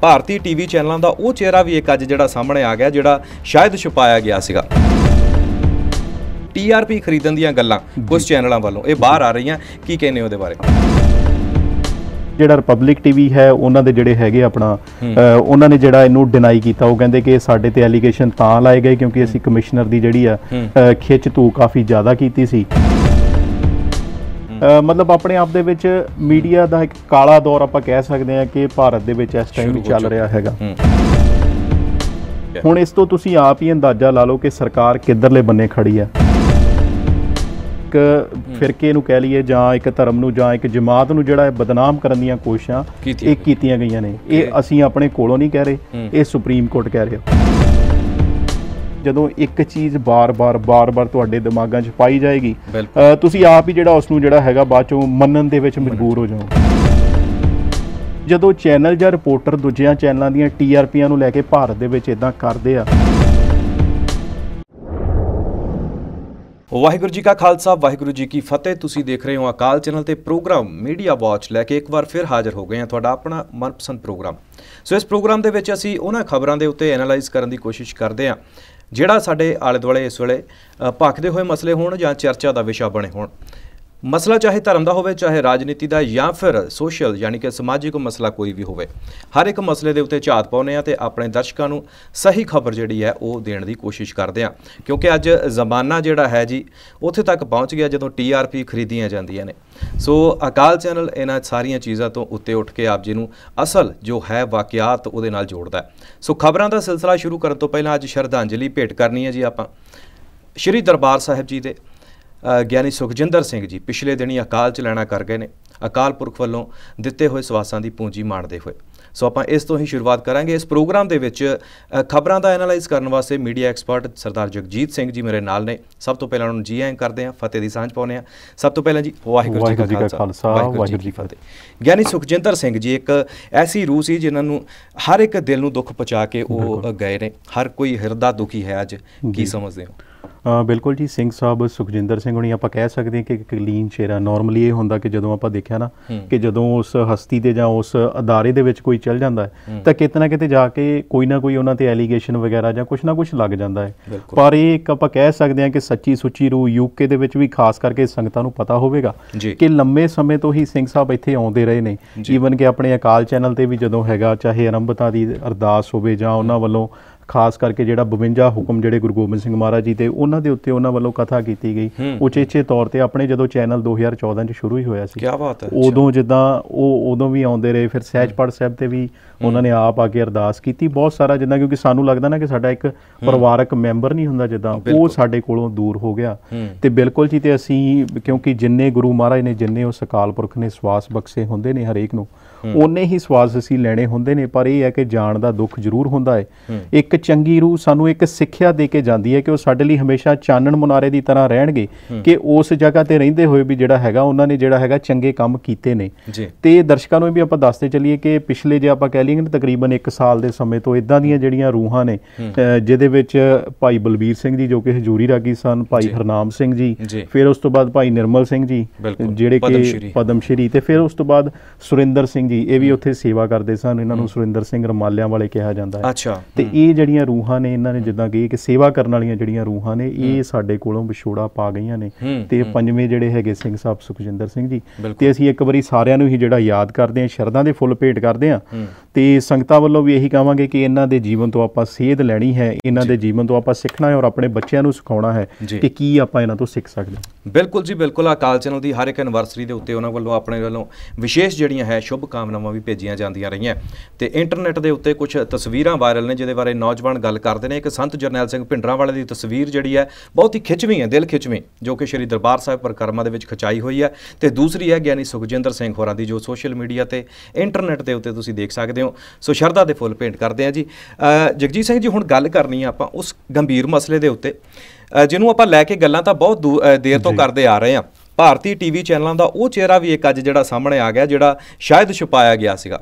ਭਾਰਤੀ TV ਚੈਨਲਾਂ ਦਾ ਉਹ ਚਿਹਰਾ ਵੀ ਇੱਕ ਅੱਜ ਜਿਹੜਾ ਸਾਹਮਣੇ ਆ ਗਿਆ ਜਿਹੜਾ ਸ਼ਾਇਦ ਛੁਪਾਇਆ ਗਿਆ ਸੀਗਾ ਟੀਆਰਪੀ ਖਰੀਦਣ ਦੀਆਂ ਗੱਲਾਂ ਕੁਝ ਚੈਨਲਾਂ ਵੱਲੋਂ ਇਹ ਬਾਹਰ ਆ ਰਹੀਆਂ ਕੀ ਕਹਿੰਦੇ ਉਹਦੇ ਬਾਰੇ ਜਿਹੜਾ ਰਿਪਬਲਿਕ ਟੀਵੀ ਹੈ ਉਹਨਾਂ ਦੇ ਜਿਹੜੇ ਹੈਗੇ ਆਪਣਾ ਉਹਨਾਂ ਨੇ ਜਿਹੜਾ ਇਹਨੂੰ ਡਿਨਾਈ ਕੀਤਾ ਉਹ ਕਹਿੰਦੇ ਕਿ ਸਾਡੇ ਤੇ ਐਲੀਗੇਸ਼ਨ ਤਾਂ ਲਾਏ ਗਏ ਕਿਉਂਕਿ ਅਸੀਂ ਕਮਿਸ਼ਨਰ ਦੀ ਜਿਹੜੀ ਆ ਖਿੱਚ ਤੂ ਕਾਫੀ ਜ਼ਿਆਦਾ ਕੀਤੀ ਸੀ ਮਤਲਬ ਆਪਣੇ ਆਪ ਦੇ ਵਿੱਚ ਮੀਡੀਆ ਦਾ ਇੱਕ ਕਾਲਾ ਦੌਰ ਆਪਾਂ ਕਹਿ ਸਕਦੇ ਹਾਂ ਕਿ ਭਾਰਤ ਦੇ ਵਿੱਚ ਇਸ ਟਾਈਮ ਚੱਲ ਰਿਹਾ ਹੈਗਾ ਹੁਣ ਇਸ ਤੋਂ ਤੁਸੀਂ ਆਪ ਹੀ ਅੰਦਾਜ਼ਾ ਲਾ ਲਓ ਕਿ ਸਰਕਾਰ ਕਿੱਧਰਲੇ ਬੰਨੇ ਖੜੀ ਹੈ ਇੱਕ ਫਿਰਕੇ ਨੂੰ ਕਹਿ ਲਈਏ ਜਾਂ ਇੱਕ ਧਰਮ ਨੂੰ ਜਾਂ ਇੱਕ ਜਮਾਤ ਨੂੰ ਜਿਹੜਾ ਬਦਨਾਮ ਕਰਨ ਦੀਆਂ ਕੋਸ਼ਿਸ਼ਾਂ ਇਹ ਕੀਤੀਆਂ ਗਈਆਂ ਨੇ ਇਹ ਅਸੀਂ ਆਪਣੇ ਕੋਲੋਂ ਨਹੀਂ ਕਹਿ ਰਹੇ ਇਹ ਸੁਪਰੀਮ ਕੋਰਟ ਕਹਿ ਰਿਹਾ ਜਦੋਂ ਇੱਕ ਚੀਜ਼ ਬਾਰ-ਬਾਰ ਬਾਰ-ਬਾਰ ਤੁਹਾਡੇ ਦਿਮਾਗਾਂ 'ਚ ਪਾਈ ਜਾਏਗੀ ਤੁਸੀਂ ਆਪ ਹੀ ਜਿਹੜਾ ਉਸ ਨੂੰ ਜਿਹੜਾ ਹੈਗਾ ਬਾਅਦ ਚੋਂ ਮੰਨਣ ਦੇ ਵਿੱਚ ਮਜਬੂਰ ਹੋ ਜਾਓਗੇ ਜਦੋਂ ਚੈਨਲ ਜਾਂ ਰਿਪੋਰਟਰ ਦੂਜਿਆਂ ਚੈਨਲਾਂ ਦੀਆਂ ਟੀਆਰਪੀਆਂ ਨੂੰ ਲੈ ਕੇ ਭਾਰਤ ਦੇ ਵਿੱਚ ਇਦਾਂ ਕਰਦੇ ਆ ਵਾਹਿਗੁਰੂ ਜੀ ਕਾ ਖਾਲਸਾ ਵਾਹਿਗੁਰੂ ਜੀ ਕੀ ਫਤਿਹ ਤੁਸੀਂ ਦੇਖ ਰਹੇ ਹੋ ਅਕਾਲ ਚੈਨਲ ਤੇ ਪ੍ਰੋਗਰਾਮ ਮੀਡੀਆ ਵਾਚ ਲੈ ਕੇ ਇੱਕ ਵਾਰ ਫਿਰ ਹਾਜ਼ਰ ਹੋ ਗਏ ਹਾਂ ਤੁਹਾਡਾ ਆਪਣਾ ਮਨਪਸੰਦ ਪ੍ਰੋਗਰਾਮ ਸੋ ਇਸ ਪ੍ਰੋਗਰਾਮ ਦੇ ਵਿੱਚ ਅਸੀਂ ਉਹਨਾਂ ਖਬਰਾਂ ਦੇ ਉੱਤੇ ਐਨਾਲਾਈਜ਼ ਕਰਨ ਦੀ ਕੋਸ਼ਿਸ਼ ਕਰਦੇ ਹਾਂ ਜਿਹੜਾ ਸਾਡੇ ਆਲੇ ਦੁਆਲੇ ਇਸ ਵੇਲੇ ਭਖਦੇ ਹੋਏ ਮਸਲੇ ਹੋਣ ਜਾਂ ਚਰਚਾ ਦਾ ਵਿਸ਼ਾ ਬਣੇ ਹੋਣ ਮਸਲਾ ਚਾਹੇ ਧਰਮ ਦਾ ਹੋਵੇ ਚਾਹੇ ਰਾਜਨੀਤੀ ਦਾ ਜਾਂ ਫਿਰ ਸੋਸ਼ਲ ਯਾਨੀ ਕਿ ਸਮਾਜਿਕ ਮਸਲਾ ਕੋਈ ਵੀ ਹੋਵੇ ਹਰ ਇੱਕ ਮਸਲੇ ਦੇ ਉੱਤੇ ਝਾਤ ਪਾਉਨੇ ਆ ਤੇ ਆਪਣੇ ਦਰਸ਼ਕਾਂ ਨੂੰ ਸਹੀ ਖਬਰ ਜਿਹੜੀ ਹੈ ਉਹ ਦੇਣ ਦੀ ਕੋਸ਼ਿਸ਼ ਕਰਦੇ ਆ ਕਿਉਂਕਿ ਅੱਜ ਜ਼ਮਾਨਾ ਜਿਹੜਾ ਹੈ ਜੀ ਉੱਥੇ ਤੱਕ ਪਹੁੰਚ ਗਿਆ ਜਦੋਂ ਟੀਆਰਪੀ ਖਰੀਦੀਆਂ ਜਾਂਦੀਆਂ ਨੇ ਸੋ ਅਕਾਲ ਚੈਨਲ ਇਹਨਾਂ ਸਾਰੀਆਂ ਚੀਜ਼ਾਂ ਤੋਂ ਉੱਤੇ ਉੱਠ ਕੇ ਆਪ ਜੀ ਨੂੰ ਅਸਲ ਜੋ ਹੈ ਵਾਕਿਆਤ ਉਹਦੇ ਨਾਲ ਜੋੜਦਾ ਸੋ ਖਬਰਾਂ ਦਾ ਸਿਲਸਿਲਾ ਸ਼ੁਰੂ ਕਰਨ ਤੋਂ ਪਹਿਲਾਂ ਅੱਜ ਸ਼ਰਧਾਂਜਲੀ ਭੇਟ ਕਰਨੀ ਹੈ ਜੀ ਆਪਾਂ ਸ਼੍ਰੀ ਦਰਬਾਰ ਸਾਹਿਬ ਜੀ ਦੇ ਗਿਆਨੀ ਸੁਖਜਿੰਦਰ ਸਿੰਘ ਜੀ ਪਿਛਲੇ ਦਿਨੀ ਅਕਾਲ ਚ ਲੈਣਾ ਕਰ ਗਏ ਨੇ ਅਕਾਲ ਪੁਰਖ ਵੱਲੋਂ ਦਿੱਤੇ ਹੋਏ ਸਵਾਸਾਂ ਦੀ ਪੂੰਜੀ ਮਾਣਦੇ ਹੋਏ ਸੋ ਆਪਾਂ ਇਸ ਤੋਂ ਹੀ ਸ਼ੁਰੂਆਤ ਕਰਾਂਗੇ ਇਸ ਪ੍ਰੋਗਰਾਮ ਦੇ ਵਿੱਚ ਖਬਰਾਂ ਦਾ ਐਨਾਲਾਈਜ਼ ਕਰਨ ਵਾਸਤੇ ਮੀਡੀਆ ਐਕਸਪਰਟ ਸਰਦਾਰ ਜਗਜੀਤ ਸਿੰਘ ਜੀ ਮੇਰੇ ਨਾਲ ਨੇ ਸਭ ਤੋਂ ਪਹਿਲਾਂ ਉਹਨਾਂ ਨੂੰ ਜੀ ਆਇਆਂ ਕਰਦੇ ਹਾਂ ਫਤਿਹ ਦੀ ਸਾਂਝ ਪਾਉਨੇ ਆ ਸਭ ਤੋਂ ਪਹਿਲਾਂ ਜੀ ਵਾਹਿਗੁਰੂ ਜੀ ਕਾ ਖਾਲਸਾ ਵਾਹਿਗੁਰੂ ਜੀ ਕੀ ਫਤਿਹ ਗਿਆਨੀ ਸੁਖਜਿੰਦਰ ਸਿੰਘ ਜੀ ਇੱਕ ਐਸੀ ਰੂਹ ਸੀ ਜਿਨ੍ਹਾਂ ਨੂੰ ਹਰ ਇੱਕ ਦਿਲ ਨੂੰ ਦੁੱਖ ਪਹੁੰਚਾ ਕੇ ਉਹ ਗਏ ਨੇ ਹਰ ਕੋਈ ਹਿਰਦਾ ਦੁਖੀ ਹੈ ਅੱਜ ਕੀ ਸਮਝਦੇ ਹੋ ਬਿਲਕੁਲ ਜੀ ਸਿੰਘ ਸਾਹਿਬ ਸੁਖਜਿੰਦਰ ਸਿੰਘ ਹੁਣੀ ਆਪਾਂ ਕਹਿ ਸਕਦੇ ਹਾਂ ਕਿ ਇੱਕ ਕਲੀਨ ਚਿਹਰਾ ਨਾਰਮਲੀ ਇਹ ਹੁੰਦਾ ਕਿ ਜਦੋਂ ਆਪਾਂ ਦੇਖਿਆ ਨਾ ਕਿ ਜਦੋਂ ਉਸ ਹਸਤੀ ਦੇ ਜਾਂ ਉਸ ਅਦਾਰੇ ਦੇ ਵਿੱਚ ਕੋਈ ਚੱਲ ਜਾਂਦਾ ਹੈ ਤਾਂ ਕਿਤਨਾ ਕਿਤੇ ਜਾ ਕੇ ਕੋਈ ਨਾ ਕੋਈ ਉਹਨਾਂ ਤੇ ਐਲੀਗੇਸ਼ਨ ਵਗੈਰਾ ਜਾਂ ਕੁਝ ਨਾ ਕੁਝ ਲੱਗ ਜਾਂਦਾ ਹੈ ਪਰ ਇਹ ਇੱਕ ਆਪਾਂ ਕਹਿ ਸਕਦੇ ਹਾਂ ਕਿ ਸੱਚੀ ਸੁੱਚੀ ਰੂਹ ਯੂਕੇ ਦੇ ਵਿੱਚ ਵੀ ਖਾਸ ਕਰਕੇ ਸੰਗਤਾਂ ਨੂੰ ਪਤਾ ਹੋਵੇਗਾ ਕਿ ਲੰਮੇ ਸਮੇਂ ਤੋਂ ਹੀ ਸਿੰਘ ਸਾਹਿਬ ਇੱਥੇ ਆਉਂਦੇ ਰਹੇ ਨੇ ਈਵਨ ਕਿ ਆਪਣੇ ਅਕਾਲ ਚੈਨਲ ਤੇ ਵੀ ਜਦੋਂ ਹੈਗਾ ਚਾਹੇ ਅਰੰਭਤਾ ਦੀ ਅਰਦਾਸ ਹੋਵੇ ਜਾਂ ਉਹਨਾਂ ਵੱਲੋਂ ਖਾਸ ਕਰਕੇ ਜਿਹੜਾ 52 ਹੁਕਮ ਜਿਹੜੇ ਗੁਰੂ ਗੋਬਿੰਦ ਸਿੰਘ ਮਹਾਰਾਜ ਜੀ ਦੇ ਉਹਨਾਂ ਦੇ ਉੱਤੇ ਉਹਨਾਂ ਵੱਲੋਂ ਕਥਾ ਕੀਤੀ ਗਈ ਉਚੇਚੇ ਤੌਰ ਤੇ ਆਪਣੇ ਜਦੋਂ ਚੈਨਲ 2014 ਚ ਸ਼ੁਰੂ ਹੀ ਹੋਇਆ ਸੀ ਕੀ ਬਾਤ ਹੈ ਉਦੋਂ ਜਿੱਦਾਂ ਉਹ ਉਦੋਂ ਵੀ ਆਉਂਦੇ ਰਹੇ ਫਿਰ ਸਹਿਜਪੜ ਸਾਹਿਬ ਤੇ ਵੀ ਉਹਨਾਂ ਨੇ ਆਪ ਆ ਕੇ ਅਰਦਾਸ ਕੀਤੀ ਬਹੁਤ ਸਾਰਾ ਜਿੱਦਾਂ ਕਿਉਂਕਿ ਸਾਨੂੰ ਲੱਗਦਾ ਨਾ ਕਿ ਸਾਡਾ ਇੱਕ ਪਰਿਵਾਰਕ ਮੈਂਬਰ ਨਹੀਂ ਹੁੰਦਾ ਜਿੱਦਾਂ ਉਹ ਸਾਡੇ ਕੋਲੋਂ ਦੂਰ ਹੋ ਗਿਆ ਤੇ ਬਿਲਕੁਲ ਜੀ ਤੇ ਅਸੀਂ ਕਿਉਂਕਿ ਜਿੰਨੇ ਗੁਰੂ ਮਹਾਰਾਜ ਨੇ ਜਿੰਨੇ ਉਸ ਅਕਾਲ ਪੁਰਖ ਨੇ ਸਵਾਸ ਬਖਸ਼ੇ ਹੁੰਦੇ ਨੇ ਹਰੇਕ ਨੂੰ ਉਹਨੇ ਹੀ ਸਵਾਦ ਅਸੀਂ ਲੈਣੇ ਹੁੰਦੇ ਨੇ ਪਰ ਇਹ ਹੈ ਕਿ ਜਾਣ ਦਾ ਦੁੱਖ ਜ਼ਰੂਰ ਹੁੰਦਾ ਹੈ ਇੱਕ ਚੰਗੀ ਰੂਹ ਸਾਨੂੰ ਇੱਕ ਸਿੱਖਿਆ ਦੇ ਕੇ ਜਾਂਦੀ ਹੈ ਕਿ ਉਹ ਸਾਡੇ ਲਈ ਹਮੇਸ਼ਾ ਚਾਨਣ ਮੁਨਾਰੇ ਦੀ ਤਰ੍ਹਾਂ ਰਹਿਣਗੇ ਕਿ ਉਸ ਜਗ੍ਹਾ ਤੇ ਰਹਿੰਦੇ ਹੋਏ ਵੀ ਜਿਹੜਾ ਹੈਗਾ ਉਹਨਾਂ ਨੇ ਜਿਹੜਾ ਹੈਗਾ ਚੰਗੇ ਕੰਮ ਕੀਤੇ ਨੇ ਤੇ ਦਰਸ਼ਕਾਂ ਨੂੰ ਵੀ ਆਪਾਂ ਦੱਸਦੇ ਚੱਲੀਏ ਕਿ ਪਿਛਲੇ ਜੇ ਆਪਾਂ ਕਹਿ ਲਈਏ ਨਾ ਤਕਰੀਬਨ 1 ਸਾਲ ਦੇ ਸਮੇਂ ਤੋਂ ਇਦਾਂ ਦੀਆਂ ਜਿਹੜੀਆਂ ਰੂਹਾਂ ਨੇ ਜਿਹਦੇ ਵਿੱਚ ਭਾਈ ਬਲਬੀਰ ਸਿੰਘ ਜੀ ਜੋ ਕਿ ਹਜੂਰੀ ਰਾਗੀ ਸਨ ਭਾਈ ਹਰਨਾਮ ਸਿੰਘ ਜੀ ਫਿਰ ਉਸ ਤੋਂ ਬਾਅਦ ਭਾਈ ਨਿਰਮਲ ਸਿੰਘ ਜੀ ਜਿਹੜੇ ਕਿ ਪਦਮਸ਼ਰੀ ਤੇ ਫਿਰ ਉਸ ਤੋਂ ਬਾਅਦ ਸੁਰਿੰਦਰ ਸਿੰਘ ਸਿੰਘ ਜੀ ਇਹ ਵੀ ਉੱਥੇ ਸੇਵਾ ਕਰਦੇ ਸਨ ਇਹਨਾਂ ਨੂੰ ਸੁਰਿੰਦਰ ਸਿੰਘ ਰਮਾਲਿਆਂ ਵਾਲੇ ਕਿਹਾ ਜਾਂਦਾ ਹੈ ਅੱਛਾ ਤੇ ਇਹ ਜਿਹੜੀਆਂ ਰੂਹਾਂ ਨੇ ਇਹਨਾਂ ਨੇ ਜਿੱਦਾਂ ਕਿ ਸੇਵਾ ਕਰਨ ਵਾਲੀਆਂ ਜਿਹੜੀਆਂ ਰੂਹਾਂ ਨੇ ਇਹ ਸਾਡੇ ਕੋਲੋਂ ਵਿਛੋੜਾ ਪਾ ਗਈਆਂ ਨੇ ਤੇ ਪੰਜਵੇਂ ਜਿਹੜੇ ਹੈਗੇ ਸਿੰਘ ਸਾਹਿਬ ਸੁਖਜਿੰਦਰ ਸਿੰਘ ਜੀ ਤੇ ਅਸੀਂ ਇੱਕ ਵਾਰੀ ਸਾਰਿਆਂ ਨੂੰ ਹੀ ਜਿਹੜਾ ਯਾਦ ਕਰਦੇ ਹਾਂ ਸ਼ਰਧਾਂ ਦੇ ਫੁੱਲ ਭੇਟ ਕਰਦੇ ਹਾਂ ਤੇ ਸੰਗਤਾਂ ਵੱਲੋਂ ਵੀ ਇਹੀ ਕਹਾਂਗੇ ਕਿ ਇਹਨਾਂ ਦੇ ਜੀਵਨ ਤੋਂ ਆਪਾਂ ਸੇਧ ਲੈਣੀ ਹੈ ਇਹਨਾਂ ਦੇ ਜੀਵਨ ਤੋਂ ਆਪਾਂ ਸਿੱਖਣਾ ਹੈ ਔਰ ਆਪਣੇ ਬੱਚਿਆਂ ਨੂੰ ਸਿਖਾਉਣਾ ਹੈ ਕਿ ਕੀ ਆਪਾਂ ਇਹਨਾਂ ਤੋਂ ਸਿੱਖ ਸਕਦੇ ਹਾਂ ਬਿਲਕੁਲ ਜੀ ਬਿਲਕੁਲ ਆਕਾਲ ਚੈਨਲ ਦੀ ਹਰ ਇੱਕ ਐਨਵਰਸਰੀ ਦੇ ਉੱਤੇ ਉਹਨਾਂ ਵੱਲੋਂ ਆਪਣੇ ਵੱਲੋਂ ਵਿਸ਼ੇਸ਼ ਜਿਹੜੀਆਂ ਹੈ ਸ਼ੁਭ ਕਾਮਨਾਵਾਂ ਵੀ ਭੇਜੀਆਂ ਜਾਂਦੀਆਂ ਰਹੀਆਂ ਤੇ ਇੰਟਰਨੈਟ ਦੇ ਉੱਤੇ ਕੁਝ ਤਸਵੀਰਾਂ ਵਾਇਰਲ ਨੇ ਜਿਹਦੇ ਬਾਰੇ ਨੌਜਵਾਨ ਗੱਲ ਕਰਦੇ ਨੇ ਇੱਕ ਸੰਤ ਜਰਨੈਲ ਸਿੰਘ ਭਿੰਡਰਾਂ ਵਾਲੇ ਦੀ ਤਸਵੀਰ ਜਿਹੜੀ ਹੈ ਬਹੁਤ ਹੀ ਖਿੱਚਵੀਂ ਹੈ ਦਿਲ ਖਿੱਚਵੀਂ ਜੋ ਕਿ ਸ਼੍ਰੀ ਦਰਬਾਰ ਸਾਹਿਬ ਪਰਕਰਮਾ ਦੇ ਵਿੱਚ ਖਚਾਈ ਹੋਈ ਹੈ ਤੇ ਦੂਸਰੀ ਹੈ ਗਿਆਨੀ ਸੁਖਜਿੰਦਰ ਸਿੰਘ ਹੋਰਾਂ ਦੀ ਜੋ ਸੋਸ਼ਲ ਮੀਡੀਆ ਤੇ ਇੰਟਰਨੈਟ ਦੇ ਉੱਤੇ ਤੁਸੀਂ ਦੇਖ ਸਕਦੇ ਹੋ ਹੋ ਸੋ ਸ਼ਰਧਾ ਦੇ ਫੁੱਲ ਪੇਂਟ ਕਰਦੇ ਆ ਜੀ ਜਗਜੀਤ ਸਿੰਘ ਜੀ ਹੁਣ ਗੱਲ ਕਰਨੀ ਆ ਆਪਾਂ ਉਸ ਗੰਭੀਰ ਮਸਲੇ ਦੇ ਉੱਤੇ ਜਿਹਨੂੰ ਆਪਾਂ ਲੈ ਕੇ ਗੱਲਾਂ ਤਾਂ ਬਹੁਤ ਦੇਰ ਤੋਂ ਕਰਦੇ ਆ ਰਹੇ ਆ ਭਾਰਤੀ ਟੀਵੀ ਚੈਨਲਾਂ ਦਾ ਉਹ ਚਿਹਰਾ ਵੀ ਇੱਕ ਅੱਜ ਜਿਹੜਾ ਸਾਹਮਣੇ ਆ ਗਿਆ ਜਿਹੜਾ ਸ਼ਾਇਦ ਛੁਪਾਇਆ ਗਿਆ ਸੀਗਾ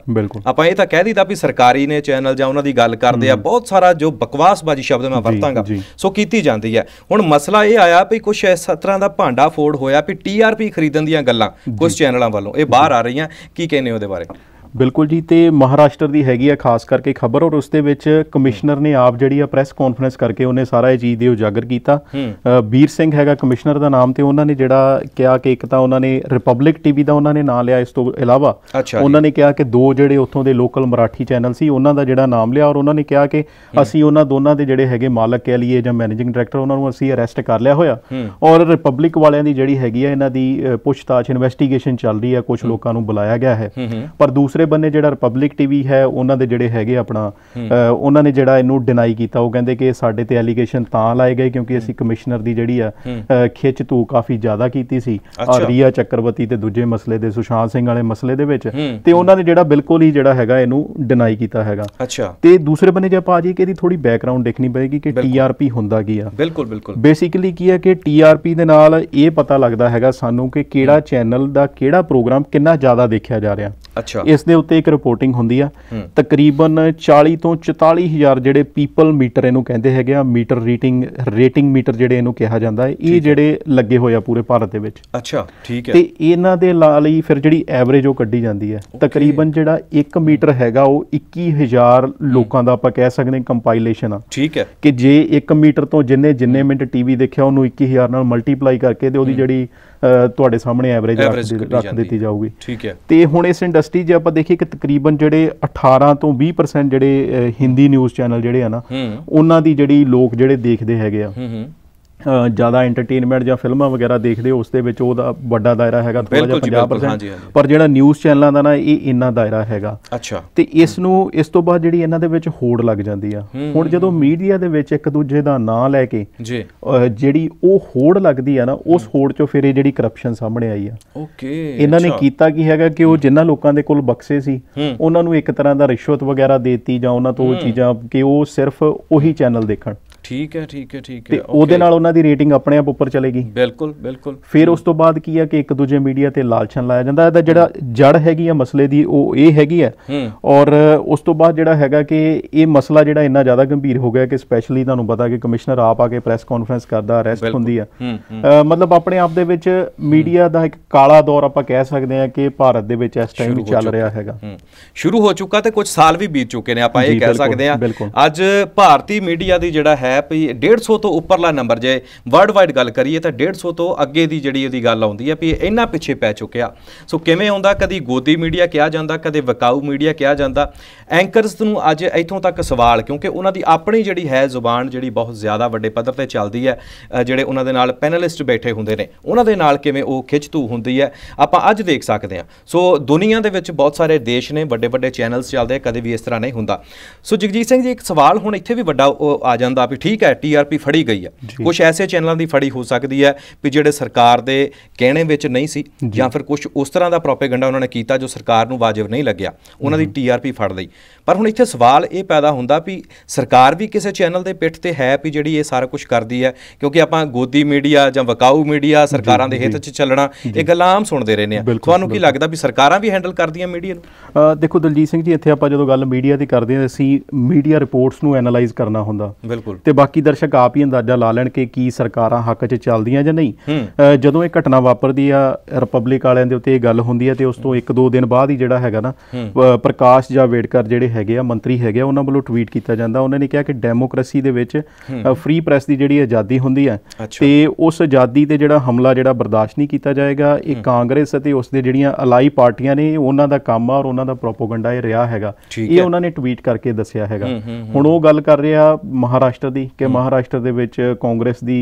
ਆਪਾਂ ਇਹ ਤਾਂ ਕਹਿ ਦਿੱਤਾ ਵੀ ਸਰਕਾਰੀ ਨੇ ਚੈਨਲ ਜਾਂ ਉਹਨਾਂ ਦੀ ਗੱਲ ਕਰਦੇ ਆ ਬਹੁਤ ਸਾਰਾ ਜੋ ਬਕਵਾਸਬਾਜੀ ਸ਼ਬਦ ਮੈਂ ਵਰਤਾਂਗਾ ਸੋ ਕੀਤੀ ਜਾਂਦੀ ਹੈ ਹੁਣ ਮਸਲਾ ਇਹ ਆਇਆ ਵੀ ਕੁਝ ਇਸ ਤਰ੍ਹਾਂ ਦਾ ਭਾਂਡਾ ਫੋੜ ਹੋਇਆ ਵੀ ਟੀਆਰਪੀ ਖਰੀਦਣ ਦੀਆਂ ਗੱਲਾਂ ਕੁਝ ਚੈਨਲਾਂ ਵੱਲੋਂ ਇਹ ਬਾਹਰ ਆ ਰਹੀਆਂ ਕੀ ਕਹਿੰਦੇ ਉਹਦੇ ਬਾਰੇ ਬਿਲਕੁਲ ਜੀ ਤੇ ਮਹਾਰਾਸ਼ਟਰ ਦੀ ਹੈਗੀ ਆ ਖਾਸ ਕਰਕੇ ਖਬਰ ਔਰ ਉਸ ਦੇ ਵਿੱਚ ਕਮਿਸ਼ਨਰ ਨੇ ਆਪ ਜਿਹੜੀ ਆ ਪ੍ਰੈਸ ਕਾਨਫਰੰਸ ਕਰਕੇ ਉਹਨੇ ਸਾਰਾ ਇਹ ਚੀਜ਼ ਦੇ ਉਜਾਗਰ ਕੀਤਾ ਵੀਰ ਸਿੰਘ ਹੈਗਾ ਕਮਿਸ਼ਨਰ ਦਾ ਨਾਮ ਤੇ ਉਹਨਾਂ ਨੇ ਜਿਹੜਾ ਕਿਹਾ ਕਿ ਇੱਕ ਤਾਂ ਉਹਨਾਂ ਨੇ ਰਿਪਬਲਿਕ ਟੀਵੀ ਦਾ ਉਹਨਾਂ ਨੇ ਨਾਮ ਲਿਆ ਇਸ ਤੋਂ ਇਲਾਵਾ ਉਹਨਾਂ ਨੇ ਕਿਹਾ ਕਿ ਦੋ ਜਿਹੜੇ ਉੱਥੋਂ ਦੇ ਲੋਕਲ ਮਰਾਠੀ ਚੈਨਲ ਸੀ ਉਹਨਾਂ ਦਾ ਜਿਹੜਾ ਨਾਮ ਲਿਆ ਔਰ ਉਹਨਾਂ ਨੇ ਕਿਹਾ ਕਿ ਅਸੀਂ ਉਹਨਾਂ ਦੋਨਾਂ ਦੇ ਜਿਹੜੇ ਹੈਗੇ ਮਾਲਕ ਕਹਿ ਲਈਏ ਜਾਂ ਮੈਨੇਜਿੰਗ ਡਾਇਰੈਕਟਰ ਉਹਨਾਂ ਨੂੰ ਅਸੀਂ ਅਰੈਸਟ ਕਰ ਲਿਆ ਹੋਇਆ ਔਰ ਰਿਪਬਲਿਕ ਵਾਲਿਆਂ ਦੀ ਜਿਹੜੀ ਹੈਗੀ ਆ ਇਹਨਾਂ ਦੀ ਪੁੱਛਤਾਛ ਇਨਵੈਸਟੀਗੇਸ਼ਨ ਚੱਲ ਰਹੀ ਆ ਕੁਝ ਲੋਕਾਂ ਨੂੰ ਬੁਲਾਇਆ ਗਿਆ ਹੈ ਪਰ ਦੂਸਰੇ ਬੰਨੇ ਜਿਹੜਾ ਰਿਪਬਲਿਕ ਟੀਵੀ ਹੈ ਉਹਨਾਂ ਦੇ ਜਿਹੜੇ ਹੈਗੇ ਆਪਣਾ ਉਹਨਾਂ ਨੇ ਜਿਹੜਾ ਇਹਨੂੰ ਡਿਨਾਈ ਕੀਤਾ ਉਹ ਕਹਿੰਦੇ ਕਿ ਸਾਡੇ ਤੇ ਐਲੀਗੇਸ਼ਨ ਤਾਂ ਲਾਏ ਗਏ ਕਿਉਂਕਿ ਅਸੀਂ ਕਮਿਸ਼ਨਰ ਦੀ ਜਿਹੜੀ ਆ ਖਿੱਚ ਤੂ ਕਾਫੀ ਜ਼ਿਆਦਾ ਕੀਤੀ ਸੀ ਆ ਰੀਆ ਚੱਕਰਵਤੀ ਤੇ ਦੂਜੇ ਮਸਲੇ ਦੇ ਸੁਸ਼ਾਂਤ ਸਿੰਘ ਵਾਲੇ ਮਸਲੇ ਦੇ ਵਿੱਚ ਤੇ ਉਹਨਾਂ ਨੇ ਜਿਹੜਾ ਬਿਲਕੁਲ ਹੀ ਜਿਹੜਾ ਹੈਗਾ ਇਹਨੂੰ ਡਿਨਾਈ ਕੀਤਾ ਹੈਗਾ ਤੇ ਦੂਸਰੇ ਬੰਨੇ ਜੇ ਆਪਾਂ ਆ ਜੀ ਕਿ ਇਹਦੀ ਥੋੜੀ ਬੈਕਗ੍ਰਾਉਂਡ ਦੇਖਣੀ ਪਏਗੀ ਕਿ ਟੀਆਰਪੀ ਹੁੰਦਾ ਕੀ ਆ ਬਿਲਕੁਲ ਬਿਲਕੁਲ ਬੇਸਿਕਲੀ ਕੀ ਹੈ ਕਿ ਟੀਆਰਪੀ ਦੇ ਨਾਲ ਇਹ ਪਤਾ ਲੱਗਦਾ ਹੈਗਾ ਸਾਨੂੰ ਕਿ ਕਿਹੜਾ ਚੈਨਲ ਦਾ ਕਿਹੜਾ ਪ੍ਰੋਗਰਾਮ ਕਿੰਨਾ ਜ਼ਿਆਦਾ ਦੇਖਿਆ ਜਾ ਰਿਹਾ ਇਸ ਦੇ ਉੱਤੇ ਇੱਕ ਰਿਪੋਰਟਿੰਗ ਹੁੰਦੀ ਆ ਤਕਰੀਬਨ 40 ਤੋਂ 44000 ਜਿਹੜੇ ਪੀਪਲ ਮੀਟਰ ਇਹਨੂੰ ਕਹਿੰਦੇ ਹੈਗੇ ਆ ਮੀਟਰ ਰੀਟਿੰਗ ਰੇਟਿੰਗ ਮੀਟਰ ਜਿਹੜੇ ਇਹਨੂੰ ਕਿਹਾ ਜਾਂਦਾ ਹੈ ਇਹ ਜਿਹੜੇ ਲੱਗੇ ਹੋਏ ਆ ਪੂਰੇ ਭਾਰਤ ਦੇ ਵਿੱਚ ਅੱਛਾ ਠੀਕ ਹੈ ਤੇ ਇਹਨਾਂ ਦੇ ਲਈ ਫਿਰ ਜਿਹੜੀ ਐਵਰੇਜ ਉਹ ਕੱਢੀ ਜਾਂਦੀ ਹੈ ਤਕਰੀਬਨ ਜਿਹੜਾ 1 ਮੀਟਰ ਹੈਗਾ ਉਹ 21000 ਲੋਕਾਂ ਦਾ ਆਪਾਂ ਕਹਿ ਸਕਦੇ ਹਾਂ ਕੰਪਾਈਲੇਸ਼ਨ ਆ ਠੀਕ ਹੈ ਕਿ ਜੇ 1 ਮੀਟਰ ਤੋਂ ਜਿੰਨੇ ਜਿੰਨੇ ਮਿੰਟ ਟੀਵੀ ਦੇਖਿਆ ਉਹਨੂੰ 21000 ਨਾਲ ਮਲਟੀਪਲਾਈ ਕਰਕੇ ਤੇ ਉਹਦੀ ਜਿਹੜੀ ਤੁਹਾਡੇ ਸਾਹਮਣੇ ਐਵਰੇਜ ਰੱਖ ਦਿੱਤੀ ਜਾਊਗੀ ਠੀਕ ਹੈ ਤੇ ਹੁਣ ਇਸ ਇੰਡਸਟਰੀ 'ਚ ਆਪਾਂ ਦੇਖੀਏ ਕਿ ਤਕਰੀਬਨ ਜਿਹੜੇ 18 ਤੋਂ 20% ਜਿਹੜੇ ਹਿੰਦੀ ਨਿਊਜ਼ ਚੈਨਲ ਜਿਹੜੇ ਆ ਨਾ ਉਹਨਾਂ ਦੀ ਜਿਹੜੀ ਲੋਕ ਜਿਹੜੇ ਦੇਖਦੇ ਹੈਗੇ ਆ ਜਿਆਦਾ ਐਂਟਰਟੇਨਮੈਂਟ ਜਾਂ ਫਿਲਮਾਂ ਵਗੈਰਾ ਦੇਖਦੇ ਹੋ ਉਸ ਦੇ ਵਿੱਚ ਉਹਦਾ ਵੱਡਾ ਦਾਇਰਾ ਹੈਗਾ ਥੋੜਾ ਜਿਹਾ 50% ਪਰ ਜਿਹੜਾ ਨਿਊਜ਼ ਚੈਨਲਾਂ ਦਾ ਨਾ ਇਹ ਇੰਨਾ ਦਾਇਰਾ ਹੈਗਾ ਅੱਛਾ ਤੇ ਇਸ ਨੂੰ ਇਸ ਤੋਂ ਬਾਅਦ ਜਿਹੜੀ ਇਹਨਾਂ ਦੇ ਵਿੱਚ ਹੋੜ ਲੱਗ ਜਾਂਦੀ ਆ ਹੁਣ ਜਦੋਂ ਮੀਡੀਆ ਦੇ ਵਿੱਚ ਇੱਕ ਦੂਜੇ ਦਾ ਨਾਂ ਲੈ ਕੇ ਜੀ ਜਿਹੜੀ ਉਹ ਹੋੜ ਲੱਗਦੀ ਆ ਨਾ ਉਸ ਹੋੜ ਚੋਂ ਫਿਰ ਇਹ ਜਿਹੜੀ ਕਰਪਸ਼ਨ ਸਾਹਮਣੇ ਆਈ ਆ ਓਕੇ ਇਹਨਾਂ ਨੇ ਕੀਤਾ ਕੀ ਹੈਗਾ ਕਿ ਉਹ ਜਿਨ੍ਹਾਂ ਲੋਕਾਂ ਦੇ ਕੋਲ ਬਕਸੇ ਸੀ ਉਹਨਾਂ ਨੂੰ ਇੱਕ ਤਰ੍ਹਾਂ ਦਾ ਰਿਸ਼ਵਤ ਵਗੈਰਾ ਦੇਤੀ ਜਾਂ ਉਹਨਾਂ ਤੋਂ ਉਹ ਚੀਜ਼ਾਂ ਕਿ ਉਹ ਸਿਰਫ ਉਹੀ ਚੈਨਲ ਦੇਖਣ ਠੀਕ ਹੈ ਠੀਕ ਹੈ ਠੀਕ ਹੈ ਉਹਦੇ ਨਾਲ ਉਹਨਾਂ ਦੀ ਰੇਟਿੰਗ ਆਪਣੇ ਆਪ ਉੱਪਰ ਚਲੇਗੀ ਬਿਲਕੁਲ ਬਿਲਕੁਲ ਫਿਰ ਉਸ ਤੋਂ ਬਾਅਦ ਕੀ ਹੈ ਕਿ ਇੱਕ ਦੂਜੇ ਮੀਡੀਆ ਤੇ ਲਾਲਚਨ ਲਾਇਆ ਜਾਂਦਾ ਇਹਦਾ ਜਿਹੜਾ ਜੜ ਹੈਗੀ ਹੈ ਮਸਲੇ ਦੀ ਉਹ ਇਹ ਹੈਗੀ ਹੈ ਔਰ ਉਸ ਤੋਂ ਬਾਅਦ ਜਿਹੜਾ ਹੈਗਾ ਕਿ ਇਹ ਮਸਲਾ ਜਿਹੜਾ ਇੰਨਾ ਜ਼ਿਆਦਾ ਗੰਭੀਰ ਹੋ ਗਿਆ ਕਿ ਸਪੈਸ਼ਲੀ ਤੁਹਾਨੂੰ ਪਤਾ ਕਿ ਕਮਿਸ਼ਨਰ ਆਪ ਆ ਕੇ ਪ੍ਰੈਸ ਕਾਨਫਰੰਸ ਕਰਦਾ ਅਰੈਸਟ ਹੁੰਦੀ ਆ ਮਤਲਬ ਆਪਣੇ ਆਪ ਦੇ ਵਿੱਚ ਮੀਡੀਆ ਦਾ ਇੱਕ ਕਾਲਾ ਦੌਰ ਆਪਾਂ ਕਹਿ ਸਕਦੇ ਆ ਕਿ ਭਾਰਤ ਦੇ ਵਿੱਚ ਇਸ ਟਾਈਮ ਚੱਲ ਰਿਹਾ ਹੈਗਾ ਸ਼ੁਰੂ ਹੋ ਚੁੱਕਾ ਤੇ ਕੁਝ ਸਾਲ ਵੀ ਬੀਤ ਚੁੱਕੇ ਨੇ ਆਪਾਂ ਇਹ ਕਹਿ ਸਕਦੇ ਆ ਅੱਜ ਭਾਰਤੀ ਮੀਡੀਆ ਦੀ ਜਿਹੜਾ ਹੈ ਐਪ ਹੀ 150 ਤੋਂ ਉੱਪਰਲਾ ਨੰਬਰ ਜੇ ਵਰਲਡ ਵਾਈਡ ਗੱਲ ਕਰੀਏ ਤਾਂ 150 ਤੋਂ ਅੱਗੇ ਦੀ ਜਿਹੜੀ ਉਹਦੀ ਗੱਲ ਆਉਂਦੀ ਹੈ ਵੀ ਇੰਨਾ ਪਿੱਛੇ ਪੈ ਚੁੱਕਿਆ ਸੋ ਕਿਵੇਂ ਆਉਂਦਾ ਕਦੀ ਗੋਦੀ ਮੀਡੀਆ ਕਿਹਾ ਜਾਂਦਾ ਕਦੇ ਵਕਾਊ ਮੀਡੀਆ ਕਿਹਾ ਜਾਂਦਾ ਐਂਕਰਸ ਨੂੰ ਅੱਜ ਇੱਥੋਂ ਤੱਕ ਸਵਾਲ ਕਿਉਂਕਿ ਉਹਨਾਂ ਦੀ ਆਪਣੀ ਜਿਹੜੀ ਹੈ ਜ਼ੁਬਾਨ ਜਿਹੜੀ ਬਹੁਤ ਜ਼ਿਆਦਾ ਵੱਡੇ ਪੱਧਰ ਤੇ ਚੱਲਦੀ ਹੈ ਜਿਹੜੇ ਉਹਨਾਂ ਦੇ ਨਾਲ ਪੈਨਲਿਸਟ ਬੈਠੇ ਹੁੰਦੇ ਨੇ ਉਹਨਾਂ ਦੇ ਨਾਲ ਕਿਵੇਂ ਉਹ ਖਿੱਚਤੂ ਹੁੰਦੀ ਹੈ ਆਪਾਂ ਅੱਜ ਦੇਖ ਸਕਦੇ ਹਾਂ ਸੋ ਦੁਨੀਆ ਦੇ ਵਿੱਚ ਬਹੁਤ ਸਾਰੇ ਦੇਸ਼ ਨੇ ਵੱਡੇ ਵੱਡੇ ਚੈਨਲਸ ਚੱਲਦੇ ਕਦੇ ਵੀ ਇਸ ਤਰ੍ਹਾਂ ਨਹੀਂ ਹੁੰਦਾ ਸੋ ਜਗਜੀਤ ਸਿੰਘ ਜੀ ਇੱਕ ਸਵਾਲ ਹੁਣ ਇੱਥੇ ਵੀ ਵੱਡਾ ਆ ਜਾਂਦਾ ਵੀ ਠੀਕ ਹੈ ਟੀਆਰਪੀ ਫੜੀ ਗਈ ਹੈ ਕੁਝ ਐਸੇ ਚੈਨਲਾਂ ਦੀ ਫੜੀ ਹੋ ਸਕਦੀ ਹੈ ਵੀ ਜਿਹੜੇ ਸਰਕਾਰ ਦੇ ਕਹਿਣੇ ਵਿੱਚ ਨਹੀਂ ਸੀ ਜਾਂ ਫਿਰ ਕੁਝ ਉਸ ਤਰ੍ਹਾਂ ਦਾ ਪ੍ਰੋਪਾਗੈਂਡਾ ਉਹਨਾਂ ਨੇ ਕੀਤਾ ਜੋ ਸਰਕਾਰ ਨੂੰ ਵਾਜਬ ਨਹੀਂ ਲੱਗਿਆ ਉਹਨਾਂ ਦੀ ਟੀਆਰਪੀ ਫੜ ਲਈ ਪਰ ਹੁਣ ਇੱਥੇ ਸਵਾਲ ਇਹ ਪੈਦਾ ਹੁੰਦਾ ਵੀ ਸਰਕਾਰ ਵੀ ਕਿਸੇ ਚੈਨਲ ਦੇ ਪਿੱਠ ਤੇ ਹੈ ਵੀ ਜਿਹੜੀ ਇਹ ਸਾਰਾ ਕੁਝ ਕਰਦੀ ਹੈ ਕਿਉਂਕਿ ਆਪਾਂ ਗੋਦੀ ਮੀਡੀਆ ਜਾਂ ਵਕਾਊ ਮੀਡੀਆ ਸਰਕਾਰਾਂ ਦੇ ਹਿੱਤ 'ਚ ਚੱਲਣਾ ਇਹ ਗੱਲਾਂ ਆਮ ਸੁਣਦੇ ਰਹਿੰਦੇ ਆ ਤੁਹਾਨੂੰ ਕੀ ਲੱਗਦਾ ਵੀ ਸਰਕਾਰਾਂ ਵੀ ਹੈਂਡਲ ਕਰਦੀਆਂ ਮੀਡੀਆ ਨੂੰ ਦੇਖੋ ਦਲਜੀਤ ਸਿੰਘ ਜੀ ਇੱਥੇ ਆਪਾਂ ਜਦੋਂ ਗੱਲ ਮੀਡੀਆ ਦੀ ਕਰਦੇ ਹਾਂ ਅਸੀਂ ਮੀਡੀਆ ਰਿਪੋਰਟਸ ਨੂੰ ਐਨਾਲਾਈਜ਼ ਕਰਨਾ ਹੁੰਦਾ ਤੇ ਬਾਕੀ ਦਰਸ਼ਕ ਆਪ ਹੀ ਅੰਦਾਜ਼ਾ ਲਾ ਲੈਣ ਕਿ ਕੀ ਸਰਕਾਰਾਂ ਹੱਕ 'ਚ ਚੱਲਦੀਆਂ ਜਾਂ ਨਹੀਂ ਜਦੋਂ ਇਹ ਘਟਨਾ ਵਾਪਰਦੀ ਆ ਰਿਪਬਲਿਕ ਵਾਲਿਆਂ ਦੇ ਉੱਤੇ ਇਹ ਗੱਲ ਹੁੰਦੀ ਹੈ ਤੇ ਉਸ ਤੋਂ 1-2 ਦਿਨ ਬਾਅਦ ਹੀ ਜਿਹੜਾ ਹੈਗਾ ਨਾ ਪ੍ਰਕਾਸ਼ ਵੇਡਕਰ ਜਿਹੜੇ ਹੈਗੇ ਆ ਮੰਤਰੀ ਹੈਗੇ ਆ ਉਹਨਾਂ ਵੱਲੋਂ ਟਵੀਟ ਕੀਤਾ ਜਾਂਦਾ ਉਹਨਾਂ ਨੇ ਕਿਹਾ ਕਿ ਡੈਮੋਕ੍ਰੇਸੀ ਦੇ ਵਿੱਚ ਫ੍ਰੀ ਪ੍ਰੈਸ ਦੀ ਜਿਹੜੀ ਆਜ਼ਾਦੀ ਹੁੰਦੀ ਹੈ ਤੇ ਉਸ ਆਜ਼ਾਦੀ ਤੇ ਜਿਹੜਾ ਹਮਲਾ ਜਿਹੜਾ ਬਰਦਾਸ਼ਤ ਨਹੀਂ ਕੀਤਾ ਜਾਏਗਾ ਇਹ ਕਾਂਗਰਸ ਅਤੇ ਉਸ ਦੇ ਜਿਹੜੀਆਂ ਅਲਾਈ ਪਾਰਟੀਆਂ ਨੇ ਉਹਨਾਂ ਦਾ ਕੰਮ ਆ ਔਰ ਉਹਨਾਂ ਦਾ ਪ੍ਰੋਪਗੈਂਡਾ ਇਹ ਰਿਹਾ ਹੈਗਾ ਇਹ ਉਹਨਾਂ ਨੇ ਟਵੀਟ ਕਰਕੇ ਦੱਸਿਆ ਹੈਗਾ ਹੁਣ ਉਹ ਗੱਲ ਕਰ ਰਿਹਾ ਮਹਾਰਾਸ਼ਟਰ ਦੀ ਕਿ ਮਹਾਰਾਸ਼ਟਰ ਦੇ ਵਿੱਚ ਕਾਂਗਰਸ ਦੀ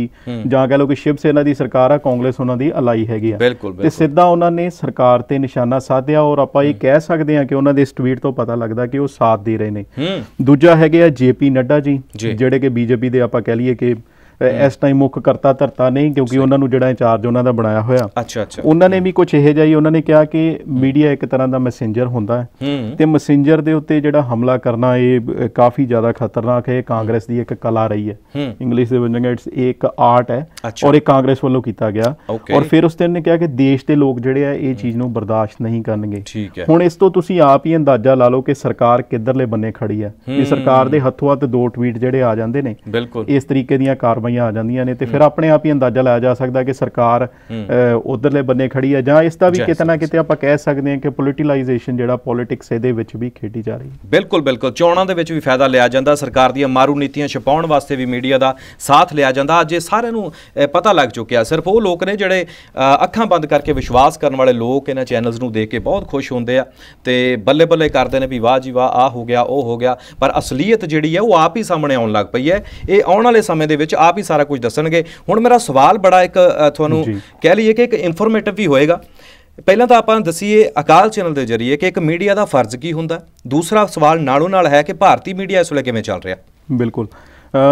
ਜਾਂ ਕਹ ਲਓ ਕਿ ਸ਼ਿਵ ਸੈਨਾ ਦੀ ਸਰਕਾਰ ਆ ਕਾਂਗਰਸ ਉਹਨਾਂ ਦੀ ਅਲਾਈ ਹੈਗੀ ਆ ਤੇ ਸਿੱਧਾ ਉਹਨਾਂ ਨੇ ਸਰਕਾਰ ਤੇ ਨਿਸ਼ਾਨਾ ਸਾਧਿਆ ਔਰ ਆਪਾਂ ਇਹ ਕਹਿ ਸਕਦੇ ਹਾਂ ਕਿ ਉਹਨਾਂ ਦੇ ਇਸ ਟਵੀਟ ਤੋਂ ਪਤਾ ਲੱਗਦਾ ਕਿ ਉਹ ਸਾਥ ਦੇ ਰਹੇ ਨੇ ਦੂਜਾ ਹੈਗੇ ਆ ਜੇਪੀ ਨੱਡਾ ਜੀ ਜਿਹੜੇ ਕਿ ਬੀਜੇਪੀ ਦੇ ਆਪਾਂ ਕਹਿ ਲਈਏ ਕਿ ਇਸ ਟਾਈਮ ਮੁੱਖ ਕਰਤਾ ਧਰਤਾ ਨਹੀਂ ਕਿਉਂਕਿ ਉਹਨਾਂ ਨੂੰ ਜਿਹੜਾ ਇੰਚਾਰਜ ਉਹਨਾਂ ਦਾ ਬਣਾਇਆ ਹੋਇਆ ਅੱਛਾ ਅੱਛਾ ਉਹਨਾਂ ਨੇ ਵੀ ਕੁਝ ਇਹ ਜਾਈ ਉਹਨਾਂ ਨੇ ਕਿਹਾ ਕਿ ਮੀਡੀਆ ਇੱਕ ਤਰ੍ਹਾਂ ਦਾ ਮੈਸੇਂਜਰ ਹੁੰਦਾ ਹੈ ਤੇ ਮੈਸੇਂਜਰ ਦੇ ਉੱਤੇ ਜਿਹੜਾ ਹਮਲਾ ਕਰਨਾ ਇਹ ਕਾਫੀ ਜ਼ਿਆਦਾ ਖਤਰਨਾਕ ਹੈ ਕਾਂਗਰਸ ਦੀ ਇੱਕ ਕਲਾ ਰਹੀ ਹੈ ਇੰਗਲਿਸ਼ ਦੇ ਵਿੱਚ ਇਟਸ ਇੱਕ ਆਰਟ ਹੈ ਔਰ ਇਹ ਕਾਂਗਰਸ ਵੱਲੋਂ ਕੀਤਾ ਗਿਆ ਔਰ ਫਿਰ ਉਸ ਦਿਨ ਨੇ ਕਿਹਾ ਕਿ ਦੇਸ਼ ਦੇ ਲੋਕ ਜਿਹੜੇ ਆ ਇਹ ਚੀਜ਼ ਨੂੰ ਬਰਦਾਸ਼ਤ ਨਹੀਂ ਕਰਨਗੇ ਹੁਣ ਇਸ ਤੋਂ ਤੁਸੀਂ ਆਪ ਹੀ ਅੰਦਾਜ਼ਾ ਲਾ ਲਓ ਕਿ ਸਰਕਾਰ ਕਿੱਧਰਲੇ ਬੰਨੇ ਖੜੀ ਹੈ ਇਹ ਸਰਕਾਰ ਦੇ ਹੱਥੋਂ ਹੱਥ ਦੋ ਟਵੀਟ ਜਿਹੜੇ ਆ ਜਾਂਦੇ ਨੇ ਇਸ ਤਰੀਕੇ ਦੀਆਂ ਕਾਰ ਕਾਰਵਾਈਆਂ ਆ ਜਾਂਦੀਆਂ ਨੇ ਤੇ ਫਿਰ ਆਪਣੇ ਆਪ ਹੀ ਅੰਦਾਜ਼ਾ ਲਾਇਆ ਜਾ ਸਕਦਾ ਕਿ ਸਰਕਾਰ ਉਧਰਲੇ ਬੰਨੇ ਖੜੀ ਹੈ ਜਾਂ ਇਸ ਦਾ ਵੀ ਕਿਤੇ ਨਾ ਕਿਤੇ ਆਪਾਂ ਕਹਿ ਸਕਦੇ ਹਾਂ ਕਿ ਪੋਲਿਟਿਕਲਾਈਜੇਸ਼ਨ ਜਿਹੜਾ ਪੋਲਿਟਿਕਸ ਇਹਦੇ ਵਿੱਚ ਵੀ ਖੇਡੀ ਜਾ ਰਹੀ ਹੈ ਬਿਲਕੁਲ ਬਿਲਕੁਲ ਚੋਣਾਂ ਦੇ ਵਿੱਚ ਵੀ ਫਾਇਦਾ ਲਿਆ ਜਾਂਦਾ ਸਰਕਾਰ ਦੀਆਂ ਮਾਰੂ ਨੀਤੀਆਂ ਛਪਾਉਣ ਵਾਸਤੇ ਵੀ ਮੀਡੀਆ ਦਾ ਸਾਥ ਲਿਆ ਜਾਂਦਾ ਅੱਜ ਇਹ ਸਾਰਿਆਂ ਨੂੰ ਪਤਾ ਲੱਗ ਚੁੱਕਿਆ ਸਿਰਫ ਉਹ ਲੋਕ ਨੇ ਜਿਹੜੇ ਅੱਖਾਂ ਬੰਦ ਕਰਕੇ ਵਿਸ਼ਵਾਸ ਕਰਨ ਵਾਲੇ ਲੋਕ ਇਹਨਾਂ ਚੈਨਲਸ ਨੂੰ ਦੇਖ ਕੇ ਬਹੁਤ ਖੁਸ਼ ਹੁੰਦੇ ਆ ਤੇ ਬੱਲੇ ਬੱਲੇ ਕਰਦੇ ਨੇ ਵੀ ਵਾਹ ਜੀ ਵਾਹ ਆ ਹੋ ਗਿਆ ਉਹ ਹੋ ਗਿਆ ਪਰ ਅਸਲੀਅਤ ਜਿਹੜੀ ਹੈ ਉਹ ਆਪ ਹੀ ਸਾਹਮਣੇ ਆਉਣ ਲੱਗ ਪਈ ਹੈ ਇਹ ਆਉਣ ਵਾਲੇ ਸਮੇਂ ਦੇ ਵਿੱਚ ਆਪ ਆਪ ਹੀ ਸਾਰਾ ਕੁਝ ਦੱਸਣਗੇ ਹੁਣ ਮੇਰਾ ਸਵਾਲ ਬੜਾ ਇੱਕ ਤੁਹਾਨੂੰ ਕਹਿ ਲਈਏ ਕਿ ਇੱਕ ਇਨਫੋਰਮੇਟਿਵ ਵੀ ਹੋਏਗਾ ਪਹਿਲਾਂ ਤਾਂ ਆਪਾਂ ਦਸੀਏ ਅਕਾਲ ਚੈਨਲ ਦੇ ਜਰੀਏ ਕਿ ਇੱਕ ਮੀਡੀਆ ਦਾ ਫਰਜ਼ ਕੀ ਹੁੰਦਾ ਦੂਸਰਾ ਸਵਾਲ ਨਾਲੋਂ ਨਾਲ ਹੈ ਕਿ ਭਾਰਤੀ ਮੀਡੀਆ ਇਸ ਵੇਲੇ ਕਿਵੇਂ ਚੱਲ ਰਿਹਾ ਬਿਲਕੁਲ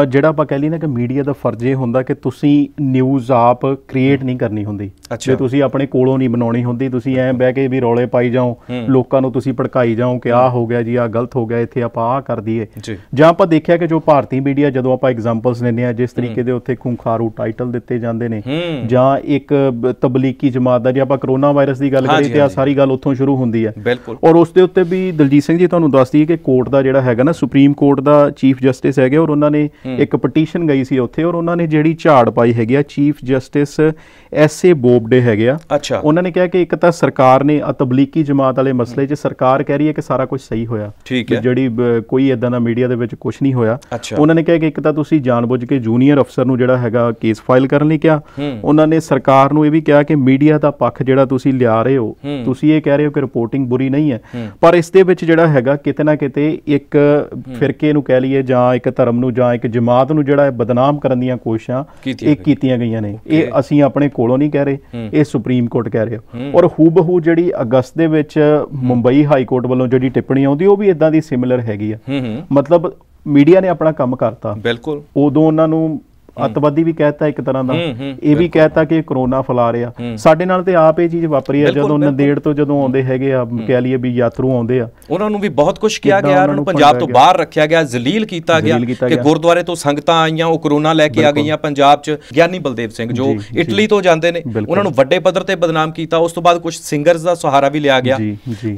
ਜਿਹੜਾ ਆਪਾਂ ਕਹਿ ਲਈ ਨਾ ਕਿ ਮੀਡੀਆ ਦਾ ਫਰਜ਼ ਇਹ ਹੁੰਦਾ ਕਿ ਤੁਸੀਂ ਨਿਊਜ਼ ਆਪ ਕ੍ਰੀਏਟ ਨਹੀਂ ਕਰਨੀ ਹੁੰਦੀ ਜੇ ਤੁਸੀਂ ਆਪਣੇ ਕੋਲੋਂ ਨਹੀਂ ਬਣਾਉਣੀ ਹੁੰਦੀ ਤੁਸੀਂ ਐਂ ਬਹਿ ਕੇ ਵੀ ਰੌਲੇ ਪਾਈ ਜਾਓ ਲੋਕਾਂ ਨੂੰ ਤੁਸੀਂ ਭੜਕਾਈ ਜਾਓ ਕਿ ਆਹ ਹੋ ਗਿਆ ਜੀ ਆਹ ਗਲਤ ਹੋ ਗਿਆ ਇੱਥੇ ਆਪਾਂ ਆਹ ਕਰ ਦਈਏ ਜਾਂ ਆਪਾਂ ਦੇਖਿਆ ਕਿ ਜੋ ਭਾਰਤੀ ਮੀਡੀਆ ਜਦੋਂ ਆਪਾਂ ਐਗਜ਼ਾਮਪਲਸ ਲੈਂਦੇ ਆ ਜਿਸ ਤਰੀਕੇ ਦੇ ਉੱਥੇ ਖੁੰਖਾਰੂ ਟਾਈਟਲ ਦਿੱਤੇ ਜਾਂਦੇ ਨੇ ਜਾਂ ਇੱਕ ਤਬਲੀਗੀ ਜਮਾਤ ਦਾ ਜੇ ਆਪਾਂ ਕਰੋਨਾ ਵਾਇਰਸ ਦੀ ਗੱਲ ਕਰੀਏ ਤੇ ਆ ਸਾਰੀ ਗੱਲ ਉੱਥੋਂ ਸ਼ੁਰੂ ਹੁੰਦੀ ਹੈ ਔਰ ਉਸ ਦੇ ਉੱਤੇ ਵੀ ਦਲਜੀਤ ਸਿੰਘ ਜੀ ਤੁਹਾਨੂੰ ਦੱਸਦੀ ਹੈ ਕਿ ਕੋਰਟ ਦਾ ਜਿਹੜਾ ਹੈਗਾ ਨਾ ਸੁਪਰੀਮ ਕੋਰਟ ਦਾ ਚੀਫ ਜਸਟਿਸ ਹੈਗੇ ਔਰ ਉਹਨਾਂ ਨੇ ਇੱਕ ਪਟੀਸ਼ਨ ਗਈ ਸੀ ਉੱਥੇ ਔਰ ਉਹਨਾਂ ਨੇ ਜਿਹੜੀ ਝਾੜ ਪਾਈ ਹੈਗੀ ਆ chief justice S A Bobde ਹੈਗੇ ਆ ਉਹਨਾਂ ਨੇ ਕਿਹਾ ਕਿ ਇੱਕ ਤਾਂ ਸਰਕਾਰ ਨੇ ਤਬਲੀਗੀ ਜਮਾਤ ਵਾਲੇ ਮਸਲੇ 'ਚ ਸਰਕਾਰ ਕਹਿ ਰਹੀ ਹੈ ਕਿ ਸਾਰਾ ਕੁਝ ਸਹੀ ਹੋਇਆ ਜਿਹੜੀ ਕੋਈ ਇਦਾਂ ਦਾ ਮੀਡੀਆ ਦੇ ਵਿੱਚ ਕੁਝ ਨਹੀਂ ਹੋਇਆ ਉਹਨਾਂ ਨੇ ਕਿਹਾ ਕਿ ਇੱਕ ਤਾਂ ਤੁਸੀਂ ਜਾਣਬੁੱਝ ਕੇ ਜੂਨੀਅਰ ਅਫਸਰ ਨੂੰ ਜਿਹੜਾ ਹੈਗਾ ਕੇਸ ਫਾਈਲ ਕਰਨ ਲਈ ਕਿਹਾ ਉਹਨਾਂ ਨੇ ਸਰਕਾਰ ਨੂੰ ਇਹ ਵੀ ਕਿਹਾ ਕਿ ਮੀਡੀਆ ਦਾ ਪੱਖ ਜਿਹੜਾ ਤੁਸੀਂ ਲਿਆ ਰਹੇ ਹੋ ਤੁਸੀਂ ਇਹ ਕਹਿ ਰਹੇ ਹੋ ਕਿ ਰਿਪੋਰਟਿੰਗ ਬੁਰੀ ਨਹੀਂ ਹੈ ਪਰ ਇਸ ਦੇ ਵਿੱਚ ਜਿਹੜਾ ਹੈਗਾ ਕਿਤੇ ਨਾ ਕਿਤੇ ਇੱਕ ਫਿਰਕੇ ਨੂੰ ਕਹਿ ਲਈਏ ਜਾਂ ਇੱਕ ਧਰਮ ਨੂੰ ਜਾਂ ਇੱਕ ਜਮਾਤ ਨੂੰ ਜਿਹੜਾ ਹੈ ਬਦਨਾਮ ਕਰਨ ਦੀਆਂ ਕੋਸ਼ਿਸ਼ਾਂ ਇਹ ਕੀਤੀਆਂ ਗਈਆਂ ਨੇ ਇਹ ਅਸੀਂ ਆਪਣੇ ਕੋਲੋਂ ਨਹੀਂ ਕਹਿ ਰਹੇ ਇਹ ਸੁਪਰੀਮ ਕੋਰਟ ਕਹਿ ਰਿਹਾ ਔਰ ਹੂਬਹੂ ਜਿਹੜੀ ਅਗਸਤ ਦੇ ਵਿੱਚ ਮੁੰਬਈ ਹਾਈ ਕੋਰਟ ਵੱਲੋਂ ਜਿਹੜੀ ਟਿੱਪਣੀ ਆਉਂਦੀ ਉਹ ਵੀ ਇਦਾਂ ਦੀ ਸਿਮਿਲਰ ਹੈਗੀ ਆ ਮਤਲਬ ਮੀਡੀਆ ਨੇ ਆਪਣਾ ਕੰਮ ਕਰਤਾ ਬਿਲਕੁਲ ਉਦੋਂ ਉਹਨਾਂ ਨੂੰ ਅਤਵਾਦੀ ਵੀ ਕਹਿਤਾ ਇੱਕ ਤਰ੍ਹਾਂ ਦਾ ਇਹ ਵੀ ਕਹਿਤਾ ਕਿ ਕਰੋਨਾ ਫਲਾ ਰਿਹਾ ਸਾਡੇ ਨਾਲ ਤੇ ਆਪ ਇਹ ਚੀਜ਼ ਵਾਪਰੀ ਹੈ ਜਦੋਂ ਨੰਦੇੜ ਤੋਂ ਜਦੋਂ ਆਉਂਦੇ ਹੈਗੇ ਆ ਕਹਿ ਲਈਏ ਵੀ ਯਾਤਰੂ ਆਉਂਦੇ ਆ ਉਹਨਾਂ ਨੂੰ ਵੀ ਬਹੁਤ ਕੁਝ ਕਿਹਾ ਗਿਆ ਉਹਨਾਂ ਨੂੰ ਪੰਜਾਬ ਤੋਂ ਬਾਹਰ ਰੱਖਿਆ ਗਿਆ ਜ਼ਲੀਲ ਕੀਤਾ ਗਿਆ ਕਿ ਗੁਰਦੁਆਰੇ ਤੋਂ ਸੰਗਤਾਂ ਆਈਆਂ ਉਹ ਕਰੋਨਾ ਲੈ ਕੇ ਆ ਗਈਆਂ ਪੰਜਾਬ 'ਚ ਗਿਆਨੀ ਬਲਦੇਵ ਸਿੰਘ ਜੋ ਇਟਲੀ ਤੋਂ ਜਾਂਦੇ ਨੇ ਉਹਨਾਂ ਨੂੰ ਵੱਡੇ ਪੱਧਰ ਤੇ ਬਦਨਾਮ ਕੀਤਾ ਉਸ ਤੋਂ ਬਾਅਦ ਕੁਝ ਸਿੰਗਰਸ ਦਾ ਸਹਾਰਾ ਵੀ ਲਿਆ ਗਿਆ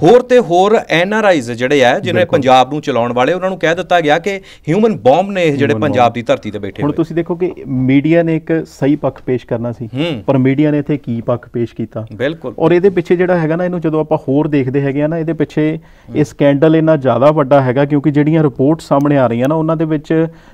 ਹੋਰ ਤੇ ਹੋਰ ਐਨਆਰਆਈਜ਼ ਜਿਹੜੇ ਆ ਜਿਹਨੇ ਪੰਜਾਬ ਨੂੰ ਚਲਾਉਣ ਵਾਲੇ ਉਹਨਾਂ ਨੂੰ ਕਹਿ ਦਿੱਤਾ ਗਿਆ ਕਿ ਹਿਊਮਨ ਬੌਮ ਨੇ ਇਹ ਜਿਹੜੇ ਪੰਜਾਬ ਦੀ ਧਰਤੀ ਤੇ ਬੈਠੇ ਹੁਣ ਤੁਸੀਂ ਦੇਖੋ ਕਿ ਮੀਡੀਆ ਨੇ ਇੱਕ ਸਹੀ ਪੱਖ ਪੇਸ਼ ਕਰਨਾ ਸੀ ਪਰ ਮੀਡੀਆ ਨੇ ਇੱਥੇ ਕੀ ਪੱਖ ਪੇਸ਼ ਕੀਤਾ ਬਿਲਕੁਲ ਔਰ ਇਹਦੇ ਪਿੱਛੇ ਜਿਹੜਾ ਹੈਗਾ ਨਾ ਇਹਨੂੰ ਜਦੋਂ ਆਪਾਂ ਹੋਰ ਦੇਖਦੇ ਹੈਗੇ ਆ ਨਾ ਇਹਦੇ ਪਿੱਛੇ ਇਹ ਸਕੈਂਡਲ ਇੰਨਾ ਜ਼ਿਆਦਾ ਵੱਡਾ ਹੈਗਾ ਕਿਉਂਕਿ ਜਿਹੜੀਆਂ ਰਿਪੋਰਟ ਸਾਹਮਣੇ ਆ ਰਹੀਆਂ ਨਾ ਉਹਨਾਂ ਦੇ ਵਿੱਚ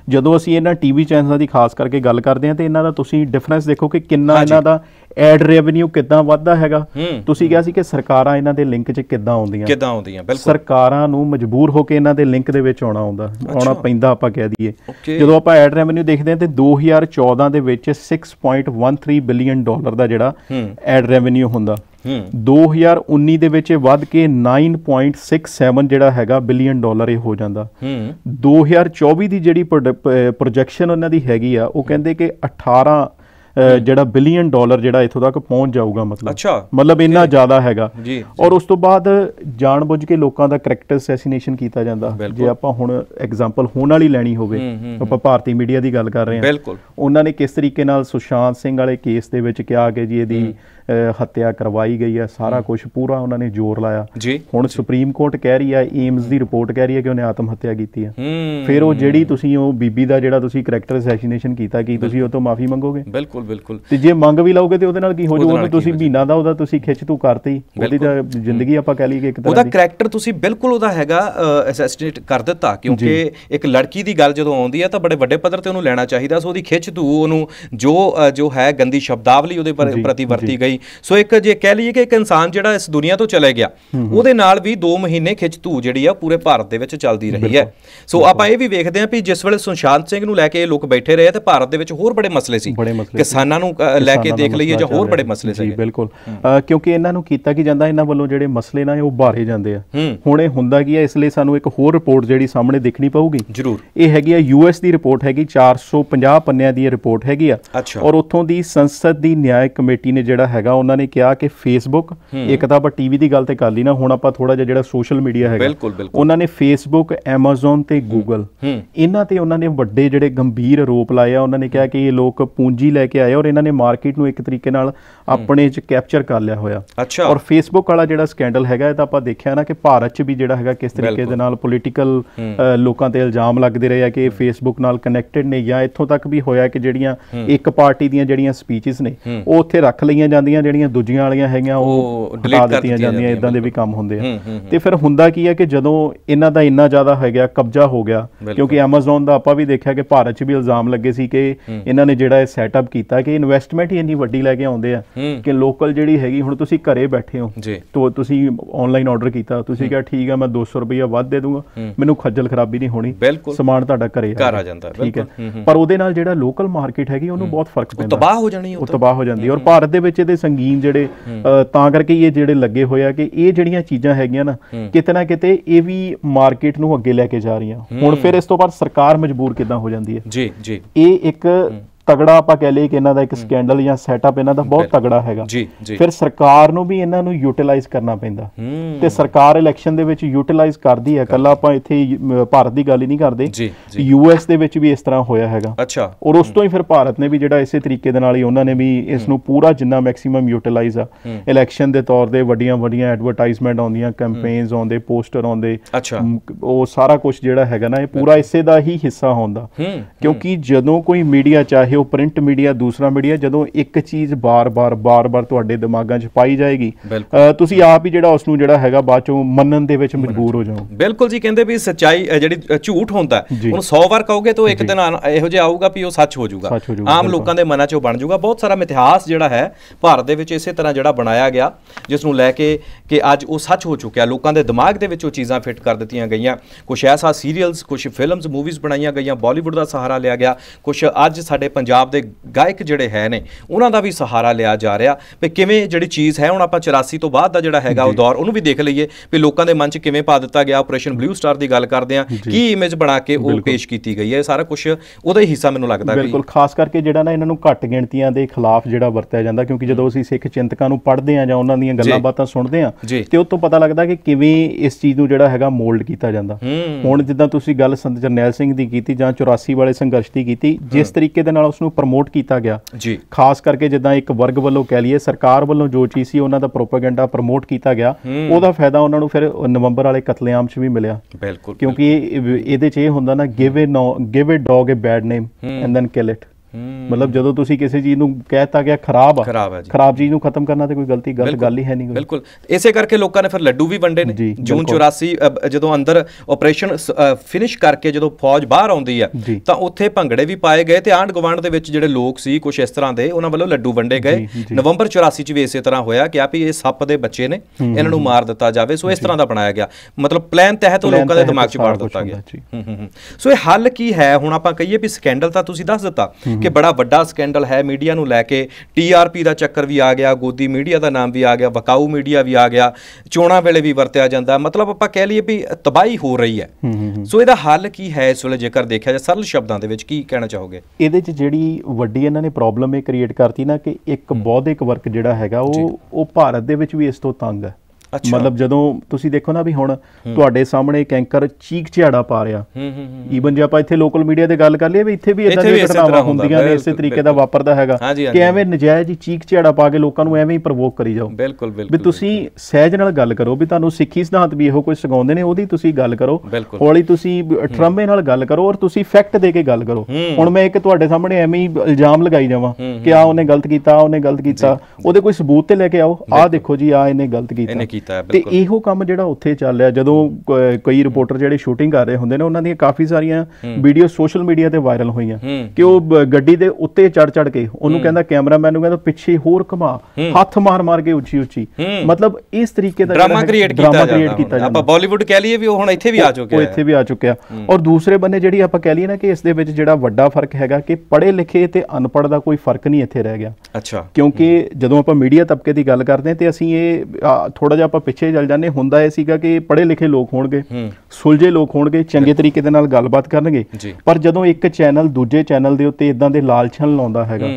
ਜਦੋਂ ਅਸੀਂ ਇਹਨਾਂ ਟੀਵੀ ਚੈਨਲਾਂ ਦੀ ਖਾਸ ਕਰਕੇ ਗੱਲ ਕਰਦੇ ਆ ਤੇ ਇਹਨਾਂ ਦਾ ਤੁਸੀਂ ਡਿਫਰੈਂਸ ਦੇਖੋ ਕਿ ਕਿੰਨਾ ਇਹਨਾਂ ਦਾ ਐਡ ਰੈਵਨਿਊ ਕਿੱਦਾਂ ਵੱਧਦਾ ਹੈਗਾ ਤੁਸੀਂ ਕਿਹਾ ਸੀ ਕਿ ਸਰਕਾਰਾਂ ਇਹਨਾਂ ਦੇ ਲਿੰਕ 'ਚ ਕਿੱਦਾਂ ਆਉਂਦੀਆਂ ਕਿੱਦਾਂ ਆਉਂਦੀਆਂ ਬਿਲਕੁਲ ਸਰਕਾਰਾਂ ਨੂੰ ਮਜਬੂਰ ਹੋ ਕੇ ਇਹਨਾਂ ਦੇ ਲਿੰਕ ਦੇ ਵਿੱਚ ਆਉਣਾ ਆਉਂਦਾ ਆਉਣਾ ਪੈਂਦਾ ਆਪਾਂ ਕਹਿ ਦਈਏ ਜਦੋਂ ਆਪਾਂ ਐਡ ਰੈਵਨਿਊ ਦੇਖਦੇ ਹਾਂ ਤੇ 2014 ਦੇ ਵਿੱਚ 6.13 ਬਿਲੀਅਨ ਡਾਲਰ ਦਾ ਜਿਹੜਾ ਐਡ ਰੈਵਨਿਊ ਹੁੰਦਾ 2019 ਦੇ ਵਿੱਚ ਵੱਧ ਕੇ 9.67 ਜਿਹੜਾ ਹੈਗਾ ਬਿਲੀਅਨ ਡਾਲਰ ਇਹ ਹੋ ਜਾਂਦਾ 2024 ਦੀ ਜਿਹੜੀ ਪ੍ਰੋਜੈਕਸ਼ਨ ਉਹਨਾਂ ਦੀ ਹੈਗੀ ਆ ਉਹ ਕਹਿੰਦੇ ਕਿ 18 ਜਿਹੜਾ ਬਿਲੀਅਨ ਡਾਲਰ ਜਿਹੜਾ ਇੱਥੋਂ ਤੱਕ ਪਹੁੰਚ ਜਾਊਗਾ ਮਤਲਬ ਅੱਛਾ ਮਤਲਬ ਇੰਨਾ ਜ਼ਿਆਦਾ ਹੈਗਾ ਔਰ ਉਸ ਤੋਂ ਬਾਅਦ ਜਾਣਬੁੱਝ ਕੇ ਲੋਕਾਂ ਦਾ ਕੈਰੈਕਟਰ ਅਸੈਸੀਨੇਸ਼ਨ ਕੀਤਾ ਜਾਂਦਾ ਜੇ ਆਪਾਂ ਹੁਣ ਐਗਜ਼ਾਮਪਲ ਹੋਣ ਵਾਲੀ ਲੈਣੀ ਹੋਵੇ ਆਪਾਂ ਭਾਰਤੀ ਮੀਡੀਆ ਦੀ ਗੱਲ ਕਰ ਰਹੇ ਹਾਂ ਬਿਲਕੁਲ ਉਹਨਾਂ ਨੇ ਕਿਸ ਤਰੀਕੇ ਨਾਲ ਸੁਸ਼ਾਂਤ ਸਿੰਘ ਵਾਲੇ ਕੇਸ ਦੇ ਵਿੱਚ ਕਿਹਾ ਕਿ ਜੀ ਇਹਦੀ ਹੱਤਿਆ ਕਰਵਾਈ ਗਈ ਹੈ ਸਾਰਾ ਕੁਝ ਪੂਰਾ ਉਹਨਾਂ ਨੇ ਜ਼ੋਰ ਲਾਇਆ ਹੁਣ ਸੁਪਰੀਮ ਕੋਰਟ ਕਹਿ ਰਹੀ ਹੈ ਏਮਸ ਦੀ ਰਿਪੋਰਟ ਕਹਿ ਰਹੀ ਹੈ ਕਿ ਉਹਨੇ ਆਤਮ ਹੱਤਿਆ ਕੀਤੀ ਹੈ ਫਿਰ ਉਹ ਜਿਹੜੀ ਤੁਸੀਂ ਉਹ ਬੀਬੀ ਦਾ ਜਿਹੜਾ ਤੁਸੀਂ ਕੈਰੈਕਟਰ ਅਸੈਸੀਨੇਸ਼ਨ ਕੀਤਾ ਕੀ ਤੁਸੀਂ ਉਹ ਤੋਂ ਮਾਫੀ ਮੰਗੋਗੇ ਬਿਲਕੁਲ ਬਿਲਕੁਲ ਤੇ ਜੇ ਮੰਗ ਵੀ ਲਾਓਗੇ ਤੇ ਉਹਦੇ ਨਾਲ ਕੀ ਹੋ ਜਾਊ ਉਹਨੂੰ ਤੁਸੀਂ ਮਹੀਨਾ ਦਾ ਉਹਦਾ ਤੁਸੀਂ ਖਿੱਚ ਤੂ ਕਰਤੀ ਉਹਦੀ ਤਾਂ ਜ਼ਿੰਦਗੀ ਆਪਾਂ ਕਹਿ ਲਈਏ ਇੱਕ ਤਰ੍ਹਾਂ ਦੀ ਉਹਦਾ ਕੈਰੈਕਟਰ ਤੁਸੀਂ ਬਿਲਕੁਲ ਉਹਦਾ ਹੈਗਾ ਅਸੈਸੀਨੇਟ ਕਰ ਦਿੱਤਾ ਕਿਉਂਕਿ ਇੱਕ ਲੜਕੀ ਦੀ ਗੱਲ ਜਦੋਂ ਆਉਂਦੀ ਹੈ ਤਾਂ ਬੜੇ ਵੱਡੇ ਪੱਧਰ ਤੇ ਉਹਨੂੰ ਲੈਣਾ ਚਾਹੀਦਾ ਸੋ ਉਹਦੀ ਖਿੱਚ ਤੂੰ ਉਹਨੂੰ ਜੋ ਜੋ ਹੈ ਗੰਦੀ ਸ਼ਬਦਾਵਲੀ ਉਹਦੇ ਪ੍ਰਤੀ ਵਰਤੀ ਗਈ ਸੋ ਇੱਕ ਜੇ ਕਹਿ ਲਈਏ ਕਿ ਇੱਕ ਇਨਸਾਨ ਜਿਹੜਾ ਇਸ ਦੁਨੀਆ ਤੋਂ ਚਲੇ ਗਿਆ ਉਹਦੇ ਨਾਲ ਵੀ 2 ਮਹੀਨੇ ਖਿੱਚ ਧੂ ਜਿਹੜੀ ਆ ਪੂਰੇ ਭਾਰਤ ਦੇ ਵਿੱਚ ਚੱਲਦੀ ਰਹੀ ਹੈ ਸੋ ਆਪਾਂ ਇਹ ਵੀ ਵੇਖਦੇ ਹਾਂ ਵੀ ਜਿਸ ਵੇਲੇ ਸੁਸ਼ਾਂਤ ਸਿੰਘ ਨੂੰ ਲੈ ਕੇ ਇਹ ਲੋਕ ਬੈਠੇ ਰਹੇ ਤੇ ਭਾਰਤ ਦੇ ਵਿੱਚ ਹੋਰ ਬੜੇ ਮਸਲੇ ਸੀ ਕਿਸਾਨਾਂ ਨੂੰ ਲੈ ਕੇ ਦੇਖ ਲਈਏ ਜਾਂ ਹੋਰ ਬੜੇ ਮਸਲੇ ਸੀ ਜੀ ਬਿਲਕੁਲ ਕਿਉਂਕਿ ਇਹਨਾਂ ਨੂੰ ਕੀਤਾ ਕੀ ਜਾਂਦਾ ਇਹਨਾਂ ਵੱਲੋਂ ਜਿਹੜੇ ਮਸਲੇ ਨਾ ਉਹ ਬਾਹਰੇ ਜਾਂਦੇ ਆ ਹੁਣ ਇਹ ਹੁੰਦਾ ਕੀ ਹੈ ਇਸ ਲਈ ਸਾਨੂੰ ਇੱਕ ਹੋਰ ਰਿਪੋਰਟ ਜਿਹੜੀ ਸਾਹਮਣੇ ਦੇਖਣੀ ਪਊਗੀ ਜ਼ਰੂਰ ਇਹ ਹੈਗੀ ਆ ਯੂਐਸ ਦੀ ਰਿਪੋਰਟ ਹੈਗੀ 450 ਪੰਨਿਆਂ ਦੀ ਰਿਪੋਰਟ ਹੈਗੀ ਆ ਔਰ ਉੱਥੋਂ ਦੀ ਸੰਸਦ ਦੀ ਨਿਆਂ ਕਮੇਟੀ ਨੇ ਜਿਹੜਾ ਹੈਗਾ ਉਹਨਾਂ ਨੇ ਕਿਹਾ ਕਿ ਫੇਸਬੁੱਕ ਇੱਕ ਤਾਂ ਆਪਾਂ ਟੀਵੀ ਦੀ ਗੱਲ ਤੇ ਕਰ ਲਈ ਨਾ ਹੁਣ ਆਪਾਂ ਥੋੜਾ ਜਿਹਾ ਜਿਹੜਾ ਸੋਸ਼ਲ ਮੀਡੀਆ ਹੈਗਾ ਉਹਨਾਂ ਨੇ ਫੇਸਬੁੱਕ Amazon ਤੇ Google ਇਹਨਾਂ ਤੇ ਉਹਨਾਂ ਨੇ ਵੱਡੇ ਜਿਹੜੇ ਗੰਭੀਰ ਆਰੋਪ ਲਾਏ ਆ ਉਹਨਾਂ ਨੇ ਕਿਹਾ ਕਿ ਇਹ ਲੋਕ ਪੂੰਜੀ ਲੈ ਕੇ ਆਏ ਔਰ ਇਹਨਾਂ ਨੇ ਮਾਰਕੀਟ ਨੂੰ ਇੱਕ ਤਰੀਕੇ ਨਾਲ ਆਪਣੇ 'ਚ ਕੈਪਚਰ ਕਰ ਲਿਆ ਹੋਇਆ ਔਰ ਫੇਸਬੁੱਕ ਵਾਲਾ ਜਿਹੜਾ ਸਕੈਂਡਲ ਹੈਗਾ ਇਹ ਤਾਂ ਆਪਾਂ ਦੇਖਿਆ ਨਾ ਕਿ ਭਾਰਤ 'ਚ ਵੀ ਜਿਹੜਾ ਹੈਗਾ ਕਿਸ ਤਰੀਕੇ ਦੇ ਨਾਲ ਪੋਲੀਟੀਕਲ ਲੋਕਾਂ ਤੇ ਇਲਜ਼ਾਮ ਲੱਗਦੇ ਰਹੇ ਆ ਕਿ ਇਹ ਫੇਸਬੁੱਕ ਨਾਲ ਕਨੈਕਟਡ ਨੇ ਜਾਂ ਇੱਥੋਂ ਤੱਕ ਵੀ ਹੋਇਆ ਕਿ ਜਿਹੜੀਆਂ ਇੱਕ ਪਾਰਟੀ ਦੀਆਂ ਜਿਹੜੀਆਂ ਸਪੀਚਸ ਨੇ ਉਹ ਉੱਥੇ ਰੱਖ ਲਈਆਂ ਜਾਂਦੀਆਂ ਦੀਆਂ ਜਿਹੜੀਆਂ ਦੂਜੀਆਂ ਵਾਲੀਆਂ ਹੈਗੀਆਂ ਉਹ ਡਿਲੀਟ ਕਰ ਦਿੱਤੀਆਂ ਜਾਂਦੀਆਂ ਇਦਾਂ ਦੇ ਵੀ ਕੰਮ ਹੁੰਦੇ ਆ ਤੇ ਫਿਰ ਹੁੰਦਾ ਕੀ ਹੈ ਕਿ ਜਦੋਂ ਇਹਨਾਂ ਦਾ ਇੰਨਾ ਜ਼ਿਆਦਾ ਹੋ ਗਿਆ ਕਬਜ਼ਾ ਹੋ ਗਿਆ ਕਿਉਂਕਿ Amazon ਦਾ ਆਪਾਂ ਵੀ ਦੇਖਿਆ ਕਿ ਭਾਰਤ 'ਚ ਵੀ ਇਲਜ਼ਾਮ ਲੱਗੇ ਸੀ ਕਿ ਇਹਨਾਂ ਨੇ ਜਿਹੜਾ ਇਹ ਸੈਟਅਪ ਕੀਤਾ ਕਿ ਇਨਵੈਸਟਮੈਂਟ ਹੀ ਇੰਨੀ ਵੱਡੀ ਲੈ ਕੇ ਆਉਂਦੇ ਆ ਕਿ ਲੋਕਲ ਜਿਹੜੀ ਹੈਗੀ ਹੁਣ ਤੁਸੀਂ ਘਰੇ ਬੈਠੇ ਹੋ ਤੋ ਤੁਸੀਂ ਆਨਲਾਈਨ ਆਰਡਰ ਕੀਤਾ ਤੁਸੀਂ ਕਿਹਾ ਠੀਕ ਆ ਮੈਂ 200 ਰੁਪਏ ਵੱਧ ਦੇ ਦੂੰਗਾ ਮੈਨੂੰ ਖੱਜਲ ਖਰਾਬੀ ਨਹੀਂ ਹੋਣੀ ਸਮਾਨ ਤੁਹਾਡਾ ਘਰੇ ਆ ਜਾਂਦਾ ਠੀਕ ਹੈ ਪਰ ਉਹਦੇ ਨਾਲ ਜਿਹੜਾ ਲੋਕਲ ਮਾਰਕੀਟ ਹੈਗੀ ਉਹਨੂੰ ਬਹੁਤ ਫਰਕ ਪੈਂਦਾ ਤਬਾਹ ਹੋ ਜਾਣੀ ਉਹ ਤਬਾਹ ਹੋ ਜਾਂਦੀ ਔਰ ਭਾਰਤ ਦੇ ਵਿੱਚ ਇਹਦੇ ਸੰਗੀਨ ਜਿਹੜੇ ਤਾਂ ਕਰਕੇ ਇਹ ਜਿਹੜੇ ਲੱਗੇ ਹੋਏ ਆ ਕਿ ਇਹ ਜਿਹੜੀਆਂ ਚੀਜ਼ਾਂ ਹੈਗੀਆਂ ਨਾ ਕਿਤੇ ਨਾ ਕਿਤੇ ਇਹ ਵੀ ਮਾਰਕੀਟ ਨੂੰ ਅੱਗੇ ਲੈ ਕੇ ਜਾ ਰਹੀਆਂ ਹੁਣ ਫਿਰ ਇਸ ਤੋਂ ਬਾਅਦ ਸਰਕਾਰ ਮਜਬੂਰ ਕਿਦਾਂ ਹੋ ਜਾਂਦੀ ਹੈ ਜੀ ਜੀ ਇਹ ਇੱਕ ਤਗੜਾ ਆਪਾਂ ਕਹਿ ਲਈ ਕਿ ਇਹਨਾਂ ਦਾ ਇੱਕ ਸਕੈਂਡਲ ਜਾਂ ਸੈਟਅਪ ਇਹਨਾਂ ਦਾ ਬਹੁਤ ਤਗੜਾ ਹੈਗਾ ਫਿਰ ਸਰਕਾਰ ਨੂੰ ਵੀ ਇਹਨਾਂ ਨੂੰ ਯੂਟਿਲਾਈਜ਼ ਕਰਨਾ ਪੈਂਦਾ ਤੇ ਸਰਕਾਰ ਇਲੈਕਸ਼ਨ ਦੇ ਵਿੱਚ ਯੂਟਿਲਾਈਜ਼ ਕਰਦੀ ਹੈ ਕੱਲਾ ਆਪਾਂ ਇੱਥੇ ਭਾਰਤ ਦੀ ਗੱਲ ਹੀ ਨਹੀਂ ਕਰਦੇ ਯੂਐਸ ਦੇ ਵਿੱਚ ਵੀ ਇਸ ਤਰ੍ਹਾਂ ਹੋਇਆ ਹੈਗਾ ਅੱਛਾ ਔਰ ਉਸ ਤੋਂ ਹੀ ਫਿਰ ਭਾਰਤ ਨੇ ਵੀ ਜਿਹੜਾ ਇਸੇ ਤਰੀਕੇ ਦੇ ਨਾਲ ਹੀ ਉਹਨਾਂ ਨੇ ਵੀ ਇਸ ਨੂੰ ਪੂਰਾ ਜਿੰਨਾ ਮੈਕਸਿਮਮ ਯੂਟਿਲਾਈਜ਼ ਆ ਇਲੈਕਸ਼ਨ ਦੇ ਤੌਰ ਤੇ ਵੱਡੀਆਂ ਵੱਡੀਆਂ ਐਡਵਰਟਾਈਜ਼ਮੈਂਟ ਆਉਂਦੀਆਂ ਕੈਂਪੇਨਸ ਆਉਂਦੇ ਪੋਸਟਰ ਆਉਂਦੇ ਉਹ ਸਾਰਾ ਕੁਝ ਜਿਹੜਾ ਹੈਗਾ ਨਾ ਇਹ ਪੂਰਾ ਇਸੇ ਦਾ ਹੀ ਹਿੱਸਾ ਹੁੰਦਾ ਕਿਉਂਕਿ ਜਦੋਂ ਕੋਈ ਮੀਡੀਆ ਚਾਹੇ ਉਹ ਪ੍ਰਿੰਟ ਮੀਡੀਆ ਦੂਸਰਾ ਮੀਡੀਆ ਜਦੋਂ ਇੱਕ ਚੀਜ਼ ਬਾਰ-ਬਾਰ ਬਾਰ-ਬਾਰ ਤੁਹਾਡੇ ਦਿਮਾਗਾਂ 'ਚ ਪਾਈ ਜਾਏਗੀ ਤੁਸੀਂ ਆਪ ਹੀ ਜਿਹੜਾ ਉਸ ਨੂੰ ਜਿਹੜਾ ਹੈਗਾ ਬਾਅਦ 'ਚੋਂ ਮੰਨਣ ਦੇ ਵਿੱਚ ਮਜਬੂਰ ਹੋ ਜਾਓ ਬਿਲਕੁਲ ਜੀ ਕਹਿੰਦੇ ਵੀ ਸੱਚਾਈ ਜਿਹੜੀ ਝੂਠ ਹੁੰਦਾ ਉਹਨੂੰ 100 ਵਾਰ ਕਹੋਗੇ ਤਾਂ ਇੱਕ ਦਿਨ ਇਹੋ ਜਿਹਾ ਆਊਗਾ ਵੀ ਉਹ ਸੱਚ ਹੋ ਜਾਊਗਾ ਆਮ ਲੋਕਾਂ ਦੇ ਮਨਾਂ 'ਚੋਂ ਬਣ ਜਾਊਗਾ ਬਹੁਤ ਸਾਰਾ ਇਤਿਹਾਸ ਜਿਹੜਾ ਹੈ ਭਾਰਤ ਦੇ ਵਿੱਚ ਇਸੇ ਤਰ੍ਹਾਂ ਜਿਹੜਾ ਬਣਾਇਆ ਗਿਆ ਜਿਸ ਨੂੰ ਲੈ ਕੇ ਕਿ ਅੱਜ ਉਹ ਸੱਚ ਹੋ ਚੁੱਕਿਆ ਲੋਕਾਂ ਦੇ ਦਿਮਾਗ ਦੇ ਵਿੱਚ ਉਹ ਚੀਜ਼ਾਂ ਫਿੱਟ ਕਰ ਦਿੱਤੀਆਂ ਗਈਆਂ ਕੁਝ ਐਸਾ ਸੀਰੀਅਲਸ ਕੁਝ ਫਿਲਮਸ ਮੂਵੀਜ਼ ਬਣਾਈਆਂ ਗਈਆਂ ਬਾਲੀਵੁੱਡ ਦਾ ਸਹਾਰਾ ਲਿਆ ਗਿਆ ਕੁਝ ਅੱਜ ਸਾਡੇ ਪੰਜਾਬ ਦੇ ਗਾਇਕ ਜਿਹੜੇ ਹੈ ਨੇ ਉਹਨਾਂ ਦਾ ਵੀ ਸਹਾਰਾ ਲਿਆ ਜਾ ਰਿਹਾ ਵੀ ਕਿਵੇਂ ਜਿਹੜੀ ਚੀਜ਼ ਹੈ ਹੁਣ ਆਪਾਂ 84 ਤੋਂ ਬਾਅਦ ਦਾ ਜਿਹੜਾ ਹੈਗਾ ਉਹ ਦੌਰ ਉਹਨੂੰ ਵੀ ਦੇਖ ਲਈਏ ਵੀ ਲੋਕਾਂ ਦੇ ਮਨ 'ਚ ਕਿਵੇਂ ਪਾ ਦਿੱਤਾ ਗਿਆ ਆਪਰੇਸ਼ਨ ਬਲੂ ਸਟਾਰ ਦੀ ਗੱਲ ਕਰਦੇ ਆ ਕੀ ਇਮੇਜ ਬਣਾ ਕੇ ਉਹ ਪੇਸ਼ ਕੀਤੀ ਗਈ ਹੈ ਸਾਰਾ ਕੁਝ ਉਹਦਾ ਹੀ ਹਿੱਸਾ ਮੈਨੂੰ ਲੱਗਦਾ ਵੀ ਬਿਲਕੁਲ ਖਾਸ ਕਰਕੇ ਜਿਹੜਾ ਨਾ ਇਹਨਾਂ ਨੂੰ ਘੱਟ ਗਿਣਤੀਆਂ ਦੇ ਖਿਲਾਫ ਜਿਹੜਾ ਵਰਤਿਆ ਜਾਂਦਾ ਕਿਉਂਕਿ ਜਦੋਂ ਅਸੀਂ ਸਿੱਖ ਚਿੰਤਕਾਂ ਨੂੰ ਪੜ੍ਹਦੇ ਆ ਜਾਂ ਉਹਨਾਂ ਦੀਆਂ ਗੱਲਾਂ ਬਾਤਾਂ ਸੁਣਦੇ ਆ ਤੇ ਉਹ ਤੋਂ ਪਤਾ ਲੱਗਦਾ ਕਿ ਕਿਵੇਂ ਇਸ ਚੀਜ਼ ਨੂੰ ਜਿਹੜਾ ਹੈਗਾ ਮੋਲਡ ਕੀਤਾ ਜਾਂਦਾ ਹੁਣ ਜਿੱਦਾਂ ਤੁਸੀਂ ਗੱਲ ਸੰਤ ਜਰਨੈਲ ਸਿੰਘ ਦੀ ਕੀਤੀ ਜਾਂ 84 ਵਾਲੇ ਸੰਘਰਸ਼ ਦੀ ਕੀਤੀ ਜਿਸ ਤਰੀਕੇ ਦੇ ਨਾਲ ਉਸ ਨੂੰ ਪ੍ਰਮੋਟ ਕੀਤਾ ਗਿਆ ਜੀ ਖਾਸ ਕਰਕੇ ਜਿੱਦਾਂ ਇੱਕ ਵਰਗ ਵੱਲੋਂ ਕਹਿ ਲਈਏ ਸਰਕਾਰ ਵੱਲੋਂ ਜੋ ਚੀਜ਼ ਸੀ ਉਹਨਾਂ ਦਾ ਪ੍ਰੋਪਾਗੈਂਡਾ ਪ੍ਰਮੋਟ ਕੀਤਾ ਗਿਆ ਉਹਦਾ ਫਾਇਦਾ ਉਹਨਾਂ ਨੂੰ ਫਿਰ ਨਵੰਬਰ ਵਾਲੇ ਕਤਲੇਆਮ 'ਚ ਵੀ ਮਿਲਿਆ ਬਿਲਕੁਲ ਕਿਉਂਕਿ ਇਹਦੇ 'ਚ ਇਹ ਹੁੰਦਾ ਨਾ give a give a dog a bad name and then kill it ਮਤਲਬ ਜਦੋਂ ਤੁਸੀਂ ਕਿਸੇ ਚੀਜ਼ ਨੂੰ ਕਹਿਤਾ ਗਿਆ ਖਰਾਬ ਆ ਖਰਾਬ ਚੀਜ਼ ਨੂੰ ਖਤਮ ਕਰਨਾ ਤੇ ਕੋਈ ਗਲਤੀ ਗਲਤ ਗੱਲ ਹੀ ਹੈ ਨਹੀਂ ਕੋਈ ਬਿਲਕੁਲ ਇਸੇ ਕਰਕੇ ਲੋਕਾਂ ਨੇ ਫਿਰ ਲੱਡੂ ਵੀ ਵੰਡੇ ਨੇ ਜੂਨ 84 ਜਦੋਂ ਅੰਦਰ ਆਪਰੇਸ਼ਨ ਫਿਨਿਸ਼ ਕਰਕੇ ਜਦੋਂ ਫੌਜ ਬਾਹਰ ਆਉਂਦੀ ਆ ਤਾਂ ਉੱਥੇ ਭੰਗੜੇ ਵੀ ਪਾਏ ਗਏ ਤੇ ਆਂਡ ਗਵਾਂਡ ਦੇ ਵਿੱਚ ਜਿਹੜੇ ਲੋਕ ਸੀ ਕੁਝ ਇਸ ਤਰ੍ਹਾਂ ਦੇ ਉਹਨਾਂ ਵੱਲੋਂ ਲੱਡੂ ਵੰਡੇ ਗਏ ਨਵੰਬਰ 84 ਚ ਵੀ ਇਸੇ ਤਰ੍ਹਾਂ ਹੋਇਆ ਕਿ ਆ ਵੀ ਇਹ ਸੱਪ ਦੇ ਬੱਚੇ ਨੇ ਇਹਨਾਂ ਨੂੰ ਮਾਰ ਦਿੱਤਾ ਜਾਵੇ ਸੋ ਇਸ ਤਰ੍ਹਾਂ ਦਾ ਬਣਾਇਆ ਗਿਆ ਮਤਲਬ ਪਲਾਨ ਤਹਿਤ ਲੋਕਾਂ ਦੇ ਦਿਮਾਗ 'ਚ ਪਾੜ ਦਿੱਤਾ ਗਿਆ ਸੋ ਇਹ ਹੱਲ ਕੀ ਹੈ ਹੁਣ ਆਪਾਂ ਕਹੀਏ ਵੀ ਸਕੈਂਡਲ ਤਾਂ ਤੁਸੀਂ ਦੱਸ ਦਿੱਤਾ ਕਿ ਬੜਾ ਵੱਡਾ ਸਕੈਂਡਲ ਹੈ ਮੀਡੀਆ ਨੂੰ ਲੈ ਕੇ ਟੀਆਰਪੀ ਦਾ ਚੱਕਰ ਵੀ ਆ ਗਿਆ ਗੋਦੀ ਮੀਡੀਆ ਦਾ ਨਾਮ ਵੀ ਆ ਗਿਆ ਵਕਾਊ ਮੀਡੀਆ ਵੀ ਆ ਗਿਆ ਚੋਣਾਂ ਵੇਲੇ ਵੀ ਵਰਤਿਆ ਜਾਂਦਾ ਮਤਲਬ ਆਪਾਂ ਕਹਿ ਲਈਏ ਵੀ ਤਬਾਈ ਹੋ ਰਹੀ ਹੈ ਸੋ ਇਹਦਾ ਹੱਲ ਕੀ ਹੈ ਇਸ ਵੇਲੇ ਜੇਕਰ ਦੇਖਿਆ ਜਾ ਸਰਲ ਸ਼ਬਦਾਂ ਦੇ ਵਿੱਚ ਕੀ ਕਹਿਣਾ ਚਾਹੋਗੇ ਇਹਦੇ 'ਚ ਜਿਹੜੀ ਵੱਡੀ ਇਹਨਾਂ ਨੇ ਪ੍ਰੋਬਲਮ ਇਹ ਕ੍ਰੀਏਟ ਕਰਤੀ ਨਾ ਕਿ ਇੱਕ ਬੌਧਿਕ ਵਰਕ ਜਿਹੜਾ ਹੈਗਾ ਉਹ ਉਹ ਭਾਰਤ ਦੇ ਵਿੱਚ ਵੀ ਇਸ ਤੋਂ ਤੰਗ ਹੈ ਮਤਲਬ ਜਦੋਂ ਤੁਸੀਂ ਦੇਖੋ ਨਾ ਵੀ ਹੁਣ ਤੁਹਾਡੇ ਸਾਹਮਣੇ ਇੱਕ ਐਂਕਰ ਚੀਕ ਝਿਆੜਾ ਪਾ ਰਿਹਾ ਈਵਨ ਜੇ ਆਪਾਂ ਇੱਥੇ ਲੋਕਲ ਮੀਡੀਆ ਦੇ ਗੱਲ ਕਰ ਲਈਏ ਵੀ ਇੱਥੇ ਵੀ ਇਦਾਂ ਦੀਆਂ ਘਟਨਾਵਾਂ ਹੁੰਦੀਆਂ ਨੇ ਇਸੇ ਤਰੀਕੇ ਦਾ ਵਾਪਰਦਾ ਹੈਗਾ ਕਿ ਐਵੇਂ ਨਜਾਇਜ਼ ਚੀਕ ਝਿਆੜਾ ਪਾ ਕੇ ਲੋਕਾਂ ਨੂੰ ਐਵੇਂ ਹੀ ਪ੍ਰਵੋਕ ਕਰੀ ਜਾਓ ਬਿਲਕੁਲ ਬਿਲਕੁਲ ਵੀ ਤੁਸੀਂ ਸਹਿਜ ਨਾਲ ਗੱਲ ਕਰੋ ਵੀ ਤੁਹਾਨੂੰ ਸਿੱਖੀ ਸਿਧਾਂਤ ਵੀ ਇਹੋ ਕੁਝ ਸਿਖਾਉਂਦੇ ਨੇ ਉਹਦੀ ਤੁਸੀਂ ਗੱਲ ਕਰੋ ਹੌਲੀ ਤੁਸੀਂ ਟਰੰਮੇ ਨਾਲ ਗੱਲ ਕਰੋ ਔਰ ਤੁਸੀਂ ਫੈਕਟ ਦੇ ਕੇ ਗੱਲ ਕਰੋ ਹੁਣ ਮੈਂ ਇੱਕ ਤੁਹਾਡੇ ਸਾਹਮਣੇ ਐਵੇਂ ਹੀ ਇਲਜ਼ਾਮ ਲਗਾਈ ਜਾਵਾਂ ਕਿ ਆ ਉਹਨੇ ਗਲਤ ਕੀਤਾ ਉਹਨੇ ਗਲਤ ਕੀਤਾ ਉਹਦੇ ਕੋਈ ਸਬੂਤ ਤੇ ਲੈ ਕੇ ਆਓ ਆ ਦੇਖੋ ਜੀ ਆ ਇਹਨੇ ਗਲਤ ਕੀਤਾ ਕੀਤਾ ਹੈ ਬਿਲਕੁਲ ਤੇ ਇਹੋ ਕੰਮ ਜਿਹੜਾ ਉੱਥੇ ਚੱਲ ਰਿਹਾ ਜਦੋਂ ਕਈ ਰਿਪੋਰਟਰ ਜਿਹੜੇ ਸ਼ੂਟਿੰਗ ਕਰ ਰਹੇ ਹੁੰਦੇ ਨੇ ਉਹਨਾਂ ਦੀਆਂ ਕਾਫੀ ਸਾਰੀਆਂ ਵੀਡੀਓ ਸੋਸ਼ਲ ਮੀਡੀਆ ਤੇ ਵਾਇਰਲ ਹੋਈਆਂ ਕਿ ਉਹ ਗੱਡੀ ਦੇ ਉੱਤੇ ਚੜ ਚੜ ਕੇ ਉਹਨੂੰ ਕਹਿੰਦਾ ਕੈਮਰਾਮੈਨ ਨੂੰ ਕਹਿੰਦਾ ਪਿੱਛੇ ਹੋਰ ਘਮਾ ਹੱਥ ਮਾਰ ਮਾਰ ਕੇ ਉੱਚੀ ਉੱਚੀ ਮਤਲਬ ਇਸ ਤਰੀਕੇ ਦਾ ਡਰਾਮਾ ਕ੍ਰੀਏਟ ਕੀਤਾ ਜਾਂਦਾ ਆਪਾਂ ਬਾਲੀਵੁੱਡ ਕਹਿ ਲਈਏ ਵੀ ਉਹ ਹੁਣ ਇੱਥੇ ਵੀ ਆ ਚੁੱਕਿਆ ਉਹ ਇੱਥੇ ਵੀ ਆ ਚੁੱਕਿਆ ਔਰ ਦੂਸਰੇ ਬੰਨੇ ਜਿਹੜੀ ਆਪਾਂ ਕਹਿ ਲਈਏ ਨਾ ਕਿ ਇਸ ਦੇ ਵਿੱਚ ਜਿਹੜਾ ਵੱਡਾ ਫਰਕ ਹੈਗਾ ਕਿ ਪੜ੍ਹੇ ਲਿਖੇ ਤੇ ਅਨਪੜ੍ਹ ਦਾ ਕੋਈ ਫਰਕ ਨਹੀਂ ਇੱਥੇ ਰਹਿ ਗਿਆ ਅੱਛਾ ਕਿਉਂਕਿ ਜਦੋਂ ਆਪਾਂ ਮੀਡੀਆ ਤਬਕੇ ਦੀ ਗੱਲ ਕਰਦੇ ਤੇ ਅਸੀਂ ਇਹ ਥੋੜਾ ਜਿਹਾ ਆਪਾਂ ਪਿੱਛੇ ਚੱਲ ਜਾਂਦੇ ਹੁੰਦਾ ਇਹ ਸੀਗਾ ਕਿ ਪੜ੍ਹੇ ਲਿਖੇ ਲੋਕ ਹੋਣਗੇ ਸੁਲਝੇ ਲੋਕ ਹੋਣਗੇ ਚੰਗੇ ਤਰੀਕੇ ਦੇ ਨਾਲ ਗੱਲਬਾਤ ਕਰਨਗੇ ਪਰ ਜਦੋਂ ਇੱਕ ਚੈਨਲ ਦੂਜੇ ਚੈਨਲ ਦੇ ਉੱਤੇ ਇਦਾਂ ਦੇ ਲਾਲਚਨ ਲਾਉਂਦਾ ਹੈਗਾ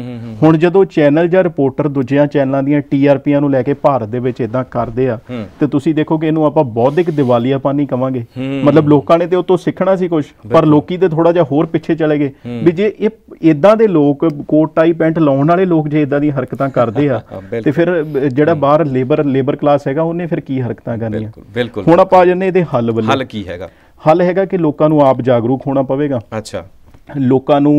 ਹੁਣ ਜਦੋਂ ਚੈਨਲ ਜਾਂ ਰਿਪੋਰਟਰ ਦੂਜਿਆਂ ਚੈਨਲਾਂ ਦੀਆਂ ਟੀਆਰਪੀਆਂ ਨੂੰ ਲੈ ਕੇ ਭਾਰਤ ਦੇ ਵਿੱਚ ਇਦਾਂ ਕਰਦੇ ਆ ਤੇ ਤੁਸੀਂ ਦੇਖੋਗੇ ਇਹਨੂੰ ਆਪਾਂ ਬੌਧਿਕ ਦੀਵਾਲੀਆਪਨ ਹੀ ਕਵਾਂਗੇ ਮਤਲਬ ਲੋਕਾਂ ਨੇ ਤੇ ਉਹ ਤੋਂ ਸਿੱਖਣਾ ਸੀ ਕੁਝ ਪਰ ਲੋਕੀ ਤੇ ਥੋੜਾ ਜਿਹਾ ਹੋਰ ਪਿੱਛੇ ਚਲੇ ਗਏ ਵੀ ਜੇ ਇਹ ਇਦਾਂ ਦੇ ਲੋਕ ਕੋਟ ਟਾਈ ਪੈਂਟ ਲਾਉਣ ਵਾਲੇ ਲੋਕ ਜੇ ਇਦਾਂ ਦੀ ਹਰਕਤਾਂ ਕਰਦੇ ਆ ਤੇ ਫਿਰ ਜਿਹੜਾ ਬਾਹਰ ਲੇਬਰ ਲੇਬਰ ਕਲਾਸ ਹੈਗਾ ਉਹਨੇ ਨੇ ਫਿਰ ਕੀ ਹਰਕਤਾਂ ਕਰਨੀਆਂ ਬਿਲਕੁਲ ਹੁਣ ਆਪਾਂ ਆ ਜੰਨੇ ਇਹਦੇ ਹੱਲ ਵੱਲ ਹੱਲ ਕੀ ਹੈਗਾ ਹੱਲ ਹੈਗਾ ਕਿ ਲੋਕਾਂ ਨੂੰ ਆਪ ਜਾਗਰੂਕ ਹੋਣਾ ਪਵੇਗਾ ਅੱਛਾ ਲੋਕਾਂ ਨੂੰ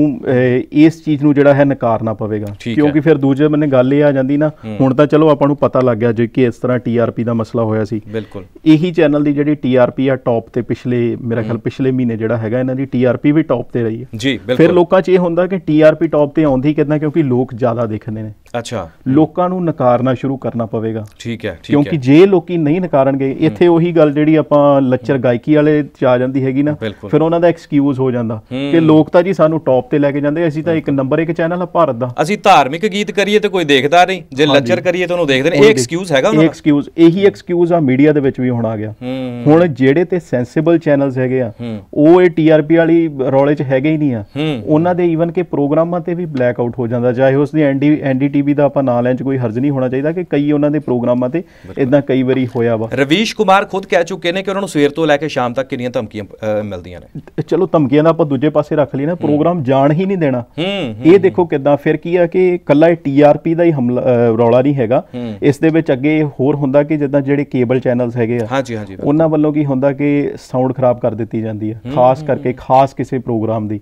ਇਸ ਚੀਜ਼ ਨੂੰ ਜਿਹੜਾ ਹੈ ਨਕਾਰਨਾ ਪਵੇਗਾ ਕਿਉਂਕਿ ਫਿਰ ਦੂਜੇ ਬੰਨੇ ਗੱਲ ਇਹ ਆ ਜਾਂਦੀ ਨਾ ਹੁਣ ਤਾਂ ਚਲੋ ਆਪਾਂ ਨੂੰ ਪਤਾ ਲੱਗ ਗਿਆ ਜੇ ਕਿ ਇਸ ਤਰ੍ਹਾਂ ਟੀਆਰਪੀ ਦਾ ਮਸਲਾ ਹੋਇਆ ਸੀ ਬਿਲਕੁਲ ਇਹੀ ਚੈਨਲ ਦੀ ਜਿਹੜੀ ਟੀਆਰਪੀ ਆ ਟੌਪ ਤੇ ਪਿਛਲੇ ਮੇਰਾ ਖਿਆਲ ਪਿਛਲੇ ਮਹੀਨੇ ਜਿਹੜਾ ਹੈਗਾ ਇਹਨਾਂ ਦੀ ਟੀਆਰਪੀ ਵੀ ਟੌਪ ਤੇ ਰਹੀ ਹੈ ਜੀ ਬਿਲਕੁਲ ਫਿਰ ਲੋਕਾਂ 'ਚ ਇਹ ਹੁੰਦਾ ਕਿ ਟੀਆਰਪੀ ਟੌਪ ਤੇ ਆਉਂਦੀ ਕਿਦਾਂ ਕਿਉਂਕਿ ਲੋਕ ਜ਼ਿਆਦਾ ਦੇਖਦੇ ਨੇ ਅੱਛਾ ਲੋਕਾਂ ਨੂੰ ਨਕਾਰਨਾ ਸ਼ੁਰੂ ਕਰਨਾ ਪਵੇਗਾ ਠੀਕ ਹੈ ਠੀਕ ਹੈ ਕਿਉਂਕਿ ਜੇ ਲੋਕੀ ਨਹੀਂ ਨਕਾਰਨਗੇ ਇੱਥੇ ਉਹੀ ਗੱਲ ਜਿਹੜੀ ਆਪਾਂ ਲੱਚਰ ਗਾਇਕੀ ਵਾਲੇ ਚ ਆ ਜਾਂਦੀ ਹੈਗੀ ਨਾ ਫਿਰ ਉਹਨਾਂ ਦਾ ਐਕਸਕਿਊਜ਼ ਹੋ ਜਾਂਦਾ ਕਿ ਲੋਕ ਤਾਂ ਜੀ ਸਾਨੂੰ ਟੌਪ ਤੇ ਲੈ ਕੇ ਜਾਂਦੇ ਅਸੀਂ ਤਾਂ ਇੱਕ ਨੰਬਰ ਇੱਕ ਚੈਨਲ ਆ ਭਾਰਤ ਦਾ ਅਸੀਂ ਧਾਰਮਿਕ ਗੀਤ ਕਰੀਏ ਤੇ ਕੋਈ ਦੇਖਦਾ ਨਹੀਂ ਜੇ ਲੱਚਰ ਕਰੀਏ ਤਾਂ ਉਹਨੂੰ ਦੇਖਦੇ ਨੇ ਇਹ ਐਕਸਕਿਊਜ਼ ਹੈਗਾ ਉਹਨਾਂ ਦਾ ਐਕਸਕਿਊਜ਼ ਇਹੀ ਐਕਸਕਿਊਜ਼ ਆ ਮੀਡੀਆ ਦੇ ਵਿੱਚ ਵੀ ਹੁਣ ਆ ਗਿਆ ਹੁਣ ਜਿਹੜੇ ਤੇ ਸੈਂਸਿਬਲ ਚੈਨਲਸ ਹੈਗੇ ਆ ਉਹ ਇਹ ਟੀਆਰਪੀ ਵਾਲੀ ਰੋਲੇ 'ਚ ਹੈਗੇ ਹੀ ਨਹੀਂ ਆ ਉਹਨਾਂ ਦੇ ਈਵਨ ਕਿ ਪ੍ਰੋਗਰਾਮਾਂ ਤੇ ਵੀ ਬਲੈਕ ਆਊਟ ਹੋ ਜਾਂਦਾ ਚਾਹੇ ਉਸ ਦੀ ਐਨਡੀ ਟੀਵੀ ਦਾ ਆਪਾਂ ਨਾਂ ਲੈਣ 'ਚ ਕੋਈ ਹਰਜ ਨਹੀਂ ਹੋਣਾ ਚਾਹੀਦਾ ਕਿ ਕਈ ਉਹਨਾਂ ਦੇ ਪ੍ਰੋਗਰਾਮਾਂ ਤੇ ਇਦਾਂ ਕਈ ਵਾਰੀ ਹੋਇਆ ਵਾ ਰਵੀਸ਼ ਕੁਮਾਰ ਖੁਦ ਕਹਿ ਚੁੱਕੇ ਨੇ ਕਿ ਉਹਨਾਂ ਨੂੰ ਸਵੇਰ ਤੋਂ ਲੈ ਕੇ ਸ਼ਾਮ ਤੱਕ ਕਿੰਨੀਆਂ ਧਮਕੀਆਂ ਮਿਲਦੀਆਂ ਨੇ ਚਲੋ ਧਮਕੀਆਂ ਦਾ ਆਪਾਂ ਦੂਜੇ ਪਾਸੇ ਰੱਖ ਲਈ ਨਾ ਪ੍ਰੋਗਰਾਮ ਜਾਣ ਹੀ ਨਹੀਂ ਦੇਣਾ ਇਹ ਦੇਖੋ ਕਿਦਾਂ ਫਿਰ ਕੀ ਆ ਕਿ ਕੱਲਾ ਇਹ ਟੀਆਰਪੀ ਦਾ ਹੀ ਹਮਲਾ ਰੌਲਾ ਨਹੀਂ ਹੈਗਾ ਇਸ ਦੇ ਵਿੱਚ ਅੱਗੇ ਹੋਰ ਹੁੰਦਾ ਕਿ ਜਿੱਦਾਂ ਜਿਹੜੇ ਕੇਬਲ ਚੈਨਲਸ ਹੈਗੇ ਆ ਹਾਂਜੀ ਹਾਂਜੀ ਉਹਨਾਂ ਵੱਲੋਂ ਕੀ ਹੁੰਦਾ ਕਿ ਸਾਊਂਡ ਖਰਾਬ ਕਰ ਦਿੱਤੀ ਜਾਂਦੀ ਆ ਖਾਸ ਕਰਕੇ ਖਾਸ ਕਿਸੇ ਪ੍ਰੋਗਰਾਮ ਦੀ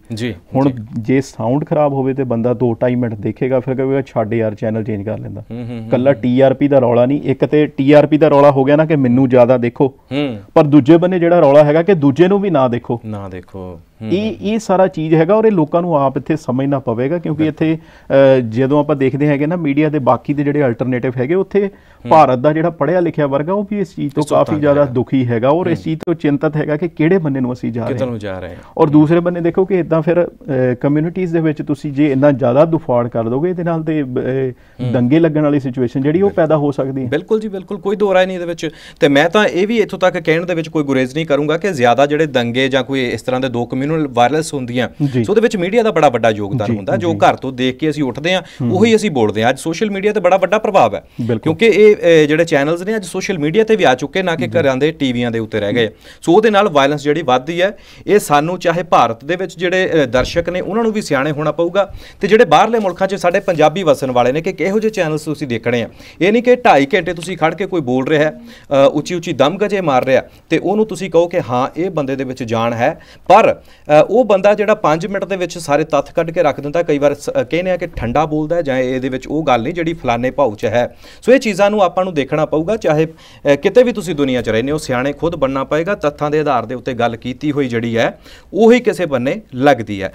ਹੁਣ ਜੇ ਸਾਊਂਡ ਖਰਾਬ ਹੋਵੇ ਤੇ ਬੰਦਾ 2 ਟਾਈਮ ਮਿੰਟ ਦੇਖੇਗਾ ਫਿਰ ਕਹੇਗਾ ਛੱਡ ਯਾਰ ਚੈਨਲ ਚੇਂਜ ਕਰ ਲੈਂਦਾ ਕੱਲਾ ਟੀਆਰਪੀ ਦਾ ਰੌਲਾ ਨਹੀਂ ਇੱਕ ਤੇ ਟੀਆਰਪੀ ਦਾ ਰੌਲਾ ਹੋ ਗਿਆ ਨਾ ਕਿ ਮੈਨੂੰ ਜ਼ਿਆਦਾ ਦੇਖੋ ਪਰ ਦੂਜੇ ਬੰਨੇ ਜਿਹੜਾ ਰੌਲਾ ਹੈਗਾ ਕਿ ਦੂਜੇ ਨੂੰ ਵੀ ਨਾ ਦੇਖੋ ਨਾ ਦੇਖੋ ਇਹ ਇਹ ਸਾਰਾ ਚੀਜ਼ ਹੈਗਾ ਔਰ ਇਹ ਲੋਕਾਂ ਨੂੰ ਆਪ ਇੱਥੇ ਸਮਝਣਾ ਪਵੇਗਾ ਕਿਉਂਕਿ ਇੱਥੇ ਜਦੋਂ ਆਪਾਂ ਦੇਖਦੇ ਹੈਗੇ ਨਾ ਮੀਡੀਆ ਦੇ ਬਾਕੀ ਦੇ ਜਿਹੜੇ ਅਲਟਰਨੇਟਿਵ ਹੈਗੇ ਉੱਥੇ ਭਾਰਤ ਦਾ ਜਿਹੜਾ ਪੜਿਆ ਲਿਖਿਆ ਵਰਗ ਉਹ ਵੀ ਇਸ ਚੀਜ਼ ਤੋਂ ਕਾਫੀ ਜ਼ਿਆਦਾ ਦੁਖੀ ਹੈਗਾ ਔਰ ਇਸ ਚੀਜ਼ ਤੋਂ ਚਿੰਤਤ ਹੈਗਾ ਕਿ ਕਿਹੜੇ ਬੰਨੇ ਨੂੰ ਅਸੀਂ ਜਾ ਰਹੇ ਹਾਂ ਕਿੱਧਰ ਨੂੰ ਜਾ ਰਹੇ ਹਾਂ ਔਰ ਦੂਸਰੇ ਬੰਨੇ ਦੇਖੋ ਕਿ ਇਦਾਂ ਫਿਰ ਕਮਿਊਨਿਟੀਆਂ ਦੇ ਵਿੱਚ ਤੁਸੀਂ ਜੇ ਇੰਨਾ ਜ਼ਿਆਦਾ ਦੁਫਾੜ ਕਰ ਦੋਗੇ ਇਹਦੇ ਨਾਲ ਤੇ ਦੰਗੇ ਲੱਗਣ ਵਾਲੀ ਸਿਚੁਏਸ਼ਨ ਜਿਹੜੀ ਉਹ ਪੈਦਾ ਹੋ ਸਕਦੀ ਹੈ ਬਿਲਕੁਲ ਜੀ ਬਿਲਕੁਲ ਕੋਈ ਦੋ ਹੀ ਨਹੀਂ ਇਹਦੇ ਵਿੱਚ ਤੇ ਮੈਂ ਤਾਂ ਇਹ ਵੀ ਇੱਥੋਂ ਤੱਕ ਕਹਿਣ ਦੇ ਵਿੱਚ ਕੋਈ ਗੁਰੇਜ਼ ਨਹੀਂ ਕਰੂੰਗਾ ਕਿ ਜ਼ਿਆਦਾ ਜਿਹੜੇ ਦੰਗੇ ਜਾਂ ਕੋਈ ਇਸ ਤਰ੍ਹਾਂ ਦੇ ਦੋ ਨੂੰ ਵਾਇਰਲਸ ਹੁੰਦੀਆਂ ਸੋ ਉਹਦੇ ਵਿੱਚ ਮੀਡੀਆ ਦਾ ਬੜਾ ਵੱਡਾ ਯੋਗਦਾਨ ਹੁੰਦਾ ਜੋ ਘਰ ਤੋਂ ਦੇਖ ਕੇ ਅਸੀਂ ਉੱਠਦੇ ਆ ਉਹੀ ਅਸੀਂ ਬੋਲਦੇ ਆ ਅੱਜ ਸੋਸ਼ਲ ਮੀਡੀਆ ਤੇ ਬੜਾ ਵੱਡਾ ਪ੍ਰਭਾਵ ਹੈ ਕਿਉਂਕਿ ਇਹ ਜਿਹੜੇ ਚੈਨਲਸ ਨੇ ਅੱਜ ਸੋਸ਼ਲ ਮੀਡੀਆ ਤੇ ਵੀ ਆ ਚੁੱਕੇ ਨਾ ਕਿ ਘਰਾਂ ਦੇ ਟੀਵੀਆਂ ਦੇ ਉੱਤੇ ਰਹਿ ਗਏ ਸੋ ਉਹਦੇ ਨਾਲ ਵਾਇਲੈਂਸ ਜਿਹੜੀ ਵੱਧਦੀ ਹੈ ਇਹ ਸਾਨੂੰ ਚਾਹੇ ਭਾਰਤ ਦੇ ਵਿੱਚ ਜਿਹੜੇ ਦਰਸ਼ਕ ਨੇ ਉਹਨਾਂ ਨੂੰ ਵੀ ਸਿਆਣੇ ਹੋਣਾ ਪਊਗਾ ਤੇ ਜਿਹੜੇ ਬਾਹਰਲੇ ਮੁਲਕਾਂ 'ਚ ਸਾਡੇ ਪੰਜਾਬੀ ਵਸਣ ਵਾਲੇ ਨੇ ਕਿ ਕਿਹੋ ਜਿਹੇ ਚੈਨਲਸ ਤੁਸੀਂ ਦੇਖਣੇ ਆ ਇਹ ਨਹੀਂ ਕਿ 2.5 ਘੰਟੇ ਤੁਸੀਂ ਖੜ ਕੇ ਕੋਈ ਬੋਲ ਰਿਹਾ ਹੈ ਉੱਚੀ ਉੱਚੀ ਦਮ ਗਜੇ ਮਾਰ ਰਿਹਾ ਤੇ ਉਹਨੂੰ ਤੁਸੀਂ ਕਹੋ ਕਿ ਹਾਂ ਇਹ ਬੰਦੇ ਦੇ ਵਿੱਚ ਜਾਨ ਹੈ ਪਰ ਉਹ ਬੰਦਾ ਜਿਹੜਾ 5 ਮਿੰਟ ਦੇ ਵਿੱਚ ਸਾਰੇ ਤੱਥ ਕੱਢ ਕੇ ਰੱਖ ਦਿੰਦਾ ਕਈ ਵਾਰ ਕਹਿੰਦੇ ਆ ਕਿ ਠੰਡਾ ਬੋਲਦਾ ਹੈ ਜਾਂ ਇਹਦੇ ਵਿੱਚ ਉਹ ਗੱਲ ਨਹੀਂ ਜਿਹੜੀ ਫਲਾਣੇ ਭਾਉ 'ਚ ਹੈ ਸੋ ਇਹ ਚੀਜ਼ਾਂ ਨੂੰ ਆਪਾਂ ਨੂੰ ਦੇਖਣਾ ਪਊਗਾ ਚਾਹੇ ਕਿਤੇ ਵੀ ਤੁਸੀਂ ਦੁਨੀਆ 'ਚ ਰਹਿੰਦੇ ਹੋ ਸਿਆਣੇ ਖੁਦ ਬਣਨਾ ਪਏਗਾ ਤੱਥਾਂ ਦੇ ਆਧਾਰ ਦੇ ਉੱਤੇ ਗੱਲ ਕੀਤੀ ਹੋਈ ਜਿਹੜੀ ਹੈ ਉਹੀ ਕਿਸੇ ਬੰਨੇ ਲੱਗਦੀ ਹੈ